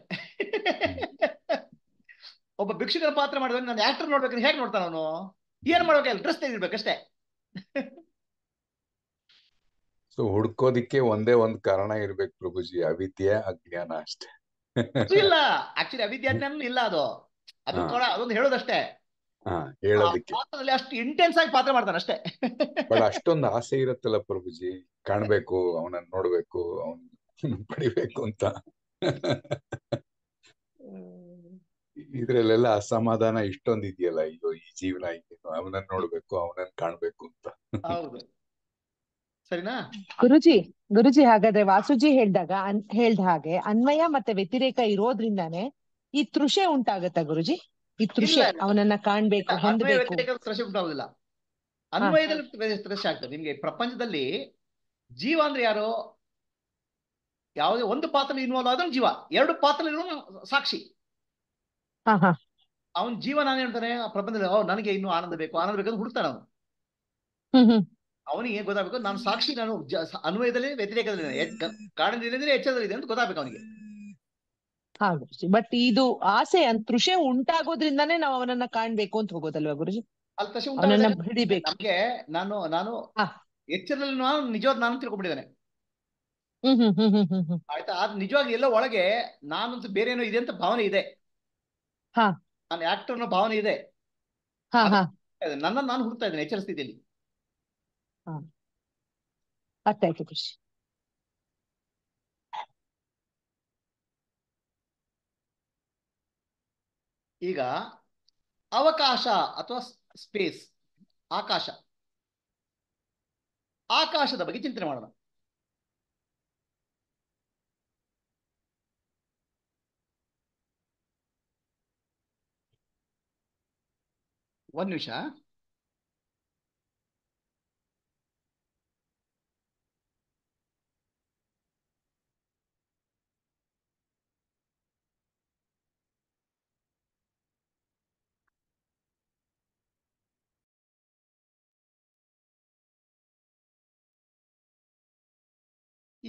ಒಬ್ಬ ಭಿಕ್ಷಕರ ಪಾತ್ರ ಮಾಡಿದ್ರೆ ನಾನು ಆಕ್ಟರ್ ನೋಡ್ಬೇಕು ಹೇಗೆ ನೋಡ್ತಾನ ಅವನು ಏನ್ ಮಾಡ್ಬೇಕು ಅಲ್ಲಿ ಡ್ರೆಸ್ ತೆಗಿರ್ಬೇಕಷ್ಟೇ ಸೊ ಹುಡ್ಕೋದಿಕ್ಕೆ ಒಂದೇ ಒಂದ್ ಕಾರಣ ಇರ್ಬೇಕು ಪ್ರಭುಜಿ ಅವಿದ್ಯೆ ಅಜ್ಞಾನ ಅಷ್ಟೇ ಇಲ್ಲ ಆಕ್ಚುಲಿ ಅವಿದ್ಯಾ ಇಲ್ಲ ಅದು ಅದನ್ನ ಅದೊಂದು ಹೇಳೋದಷ್ಟೇ ಅಷ್ಟು ಇಂಟೆನ್ಸ್ ಆಗಿ ಪಾತ್ರ ಮಾಡ್ತಾನೆ ಅಷ್ಟೇ ಬಟ್ ಅಷ್ಟೊಂದು ಆಸೆ ಇರುತ್ತಲ್ಲ ಪ್ರಭುಜಿ ಕಾಣ್ಬೇಕು ಅವನನ್ನ ನೋಡ್ಬೇಕು ಅವನ್ ಪಡಿಬೇಕು ಅಂತ ಇದ್ರಲ್ಲೆಲ್ಲ ಅಸಮಾಧಾನ ಇಷ್ಟೊಂದು ಇದೆಯಲ್ಲ ಅಯ್ಯೋ ಈ ಜೀವನ ಅವನನ್ನ ನೋಡ್ಬೇಕು ಅವನನ್ನ ಕಾಣ್ಬೇಕು ಅಂತ ಹೌದು ಸರಿನಾ ಗುರುಜಿ ಗುರುಜಿ ಹಾಗಾದ್ರೆ ವಾಸುಜಿ ಹೇಳ್ದಾಗ ಹೇಳ್ದ ಹಾಗೆ ಅನ್ವಯ ಮತ್ತೆ ವ್ಯತಿರೇಕ ಇರೋದ್ರಿಂದಾನೇ ಈ ತೃಷೆ ಉಂಟಾಗತ್ತ ಗುರುಜಿ ಈ ಅವನನ್ನ ಕಾಣ್ಬೇಕು ಅನ್ವಯದಲ್ಲಿ ತೃಷೆ ಆಗ್ತದೆ ನಿಮ್ಗೆ ಪ್ರಪಂಚದಲ್ಲಿ ಜೀವ ಅಂದ್ರೆ ಯಾರು ಯಾವುದೇ ಒಂದು ಪಾತ್ರ ಇನ್ವಾಲ್ವ್ ಆದ್ರೂ ಜೀವ ಎರಡು ಪಾತ್ರ ಇರುವ ಸಾಕ್ಷಿ ಅವನ್ ಜೀವ ನಾನು ಹೇಳ್ತಾನೆ ಪ್ರಪಂಚದಲ್ಲಿ ಅವ್ ನನಗೆ ಇನ್ನು ಆನಂದ ಬೇಕು ಆನಂದ ಬೇಕಂತ ಹುಡುಕ್ತಾನೆ ಅವನು ಅವನಿಗೆ ಗೊತ್ತಾಗಬೇಕು ನಾನು ಸಾಕ್ಷಿ ನಾನು ಅನ್ವಯದಲ್ಲಿ ವ್ಯತಿರೇಕದಲ್ಲಿ ಕಾರಣದಲ್ಲಿದೆ ಇದೆ ಅಂತ ಗೊತ್ತಾಗಬೇಕು ಅವನಿಗೆ ಹಾ ಗುರುಜಿ ಬಟ್ ಇದು ಆಸೆ ಅಂತ ತೃಷೆ ಉಂಟಾಗೋದ್ರಿಂದಾನೇ ನಾವು ಅವನನ್ನ ಕಾಣ್ಬೇಕು ಅಂತ ಹೋಗೋದಲ್ವಾ ಗುರುಜಿ ಹಿಡಿಬೇಕು ನಮ್ಗೆ ನಾನು ನಾನು ಎಚ್ಚರಲ್ಲಿ ನಾನು ನಿಜವಾದ ನಾನು ತಿಳ್ಕೊಂಡ್ಬಿಟ್ಟಿದ್ದೇನೆ ಆಯ್ತಾ ಅದ್ ನಿಜವಾಗಿ ಎಲ್ಲ ಒಳಗೆ ನಾನಂತೂ ಬೇರೆ ಏನೋ ಇದೆ ಅಂತ ಭಾವನೆ ಇದೆ ನಾನು ಆಕ್ಟರ್ ಅನ್ನೋ ಭಾವನೆ ಇದೆ ನನ್ನ ನಾನು ಹುಡ್ತಾ ಇದ್ದೇನೆ ಎಚ್ಚರಿಸ್ತಿದ್ದೀನಿ ಅರ್ಥ ಆಯ್ತು ಖುಷಿ ಈಗ ಅವಕಾಶ ಅಥವಾ ಸ್ಪೇಸ್ ಆಕಾಶ ಆಕಾಶದ ಬಗ್ಗೆ ಚಿಂತನೆ ಮಾಡೋಣ ಒಂದು ನಿಮಿಷ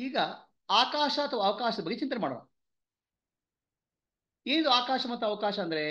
ಈಗ ಆಕಾಶ ಅಥವಾ ಅವಕಾಶದ ಬಗ್ಗೆ ಚಿಂತನೆ ಮಾಡೋಣ ಏನಿದು ಆಕಾಶ ಮತ್ತು ಅವಕಾಶ ಅಂದ್ರೆ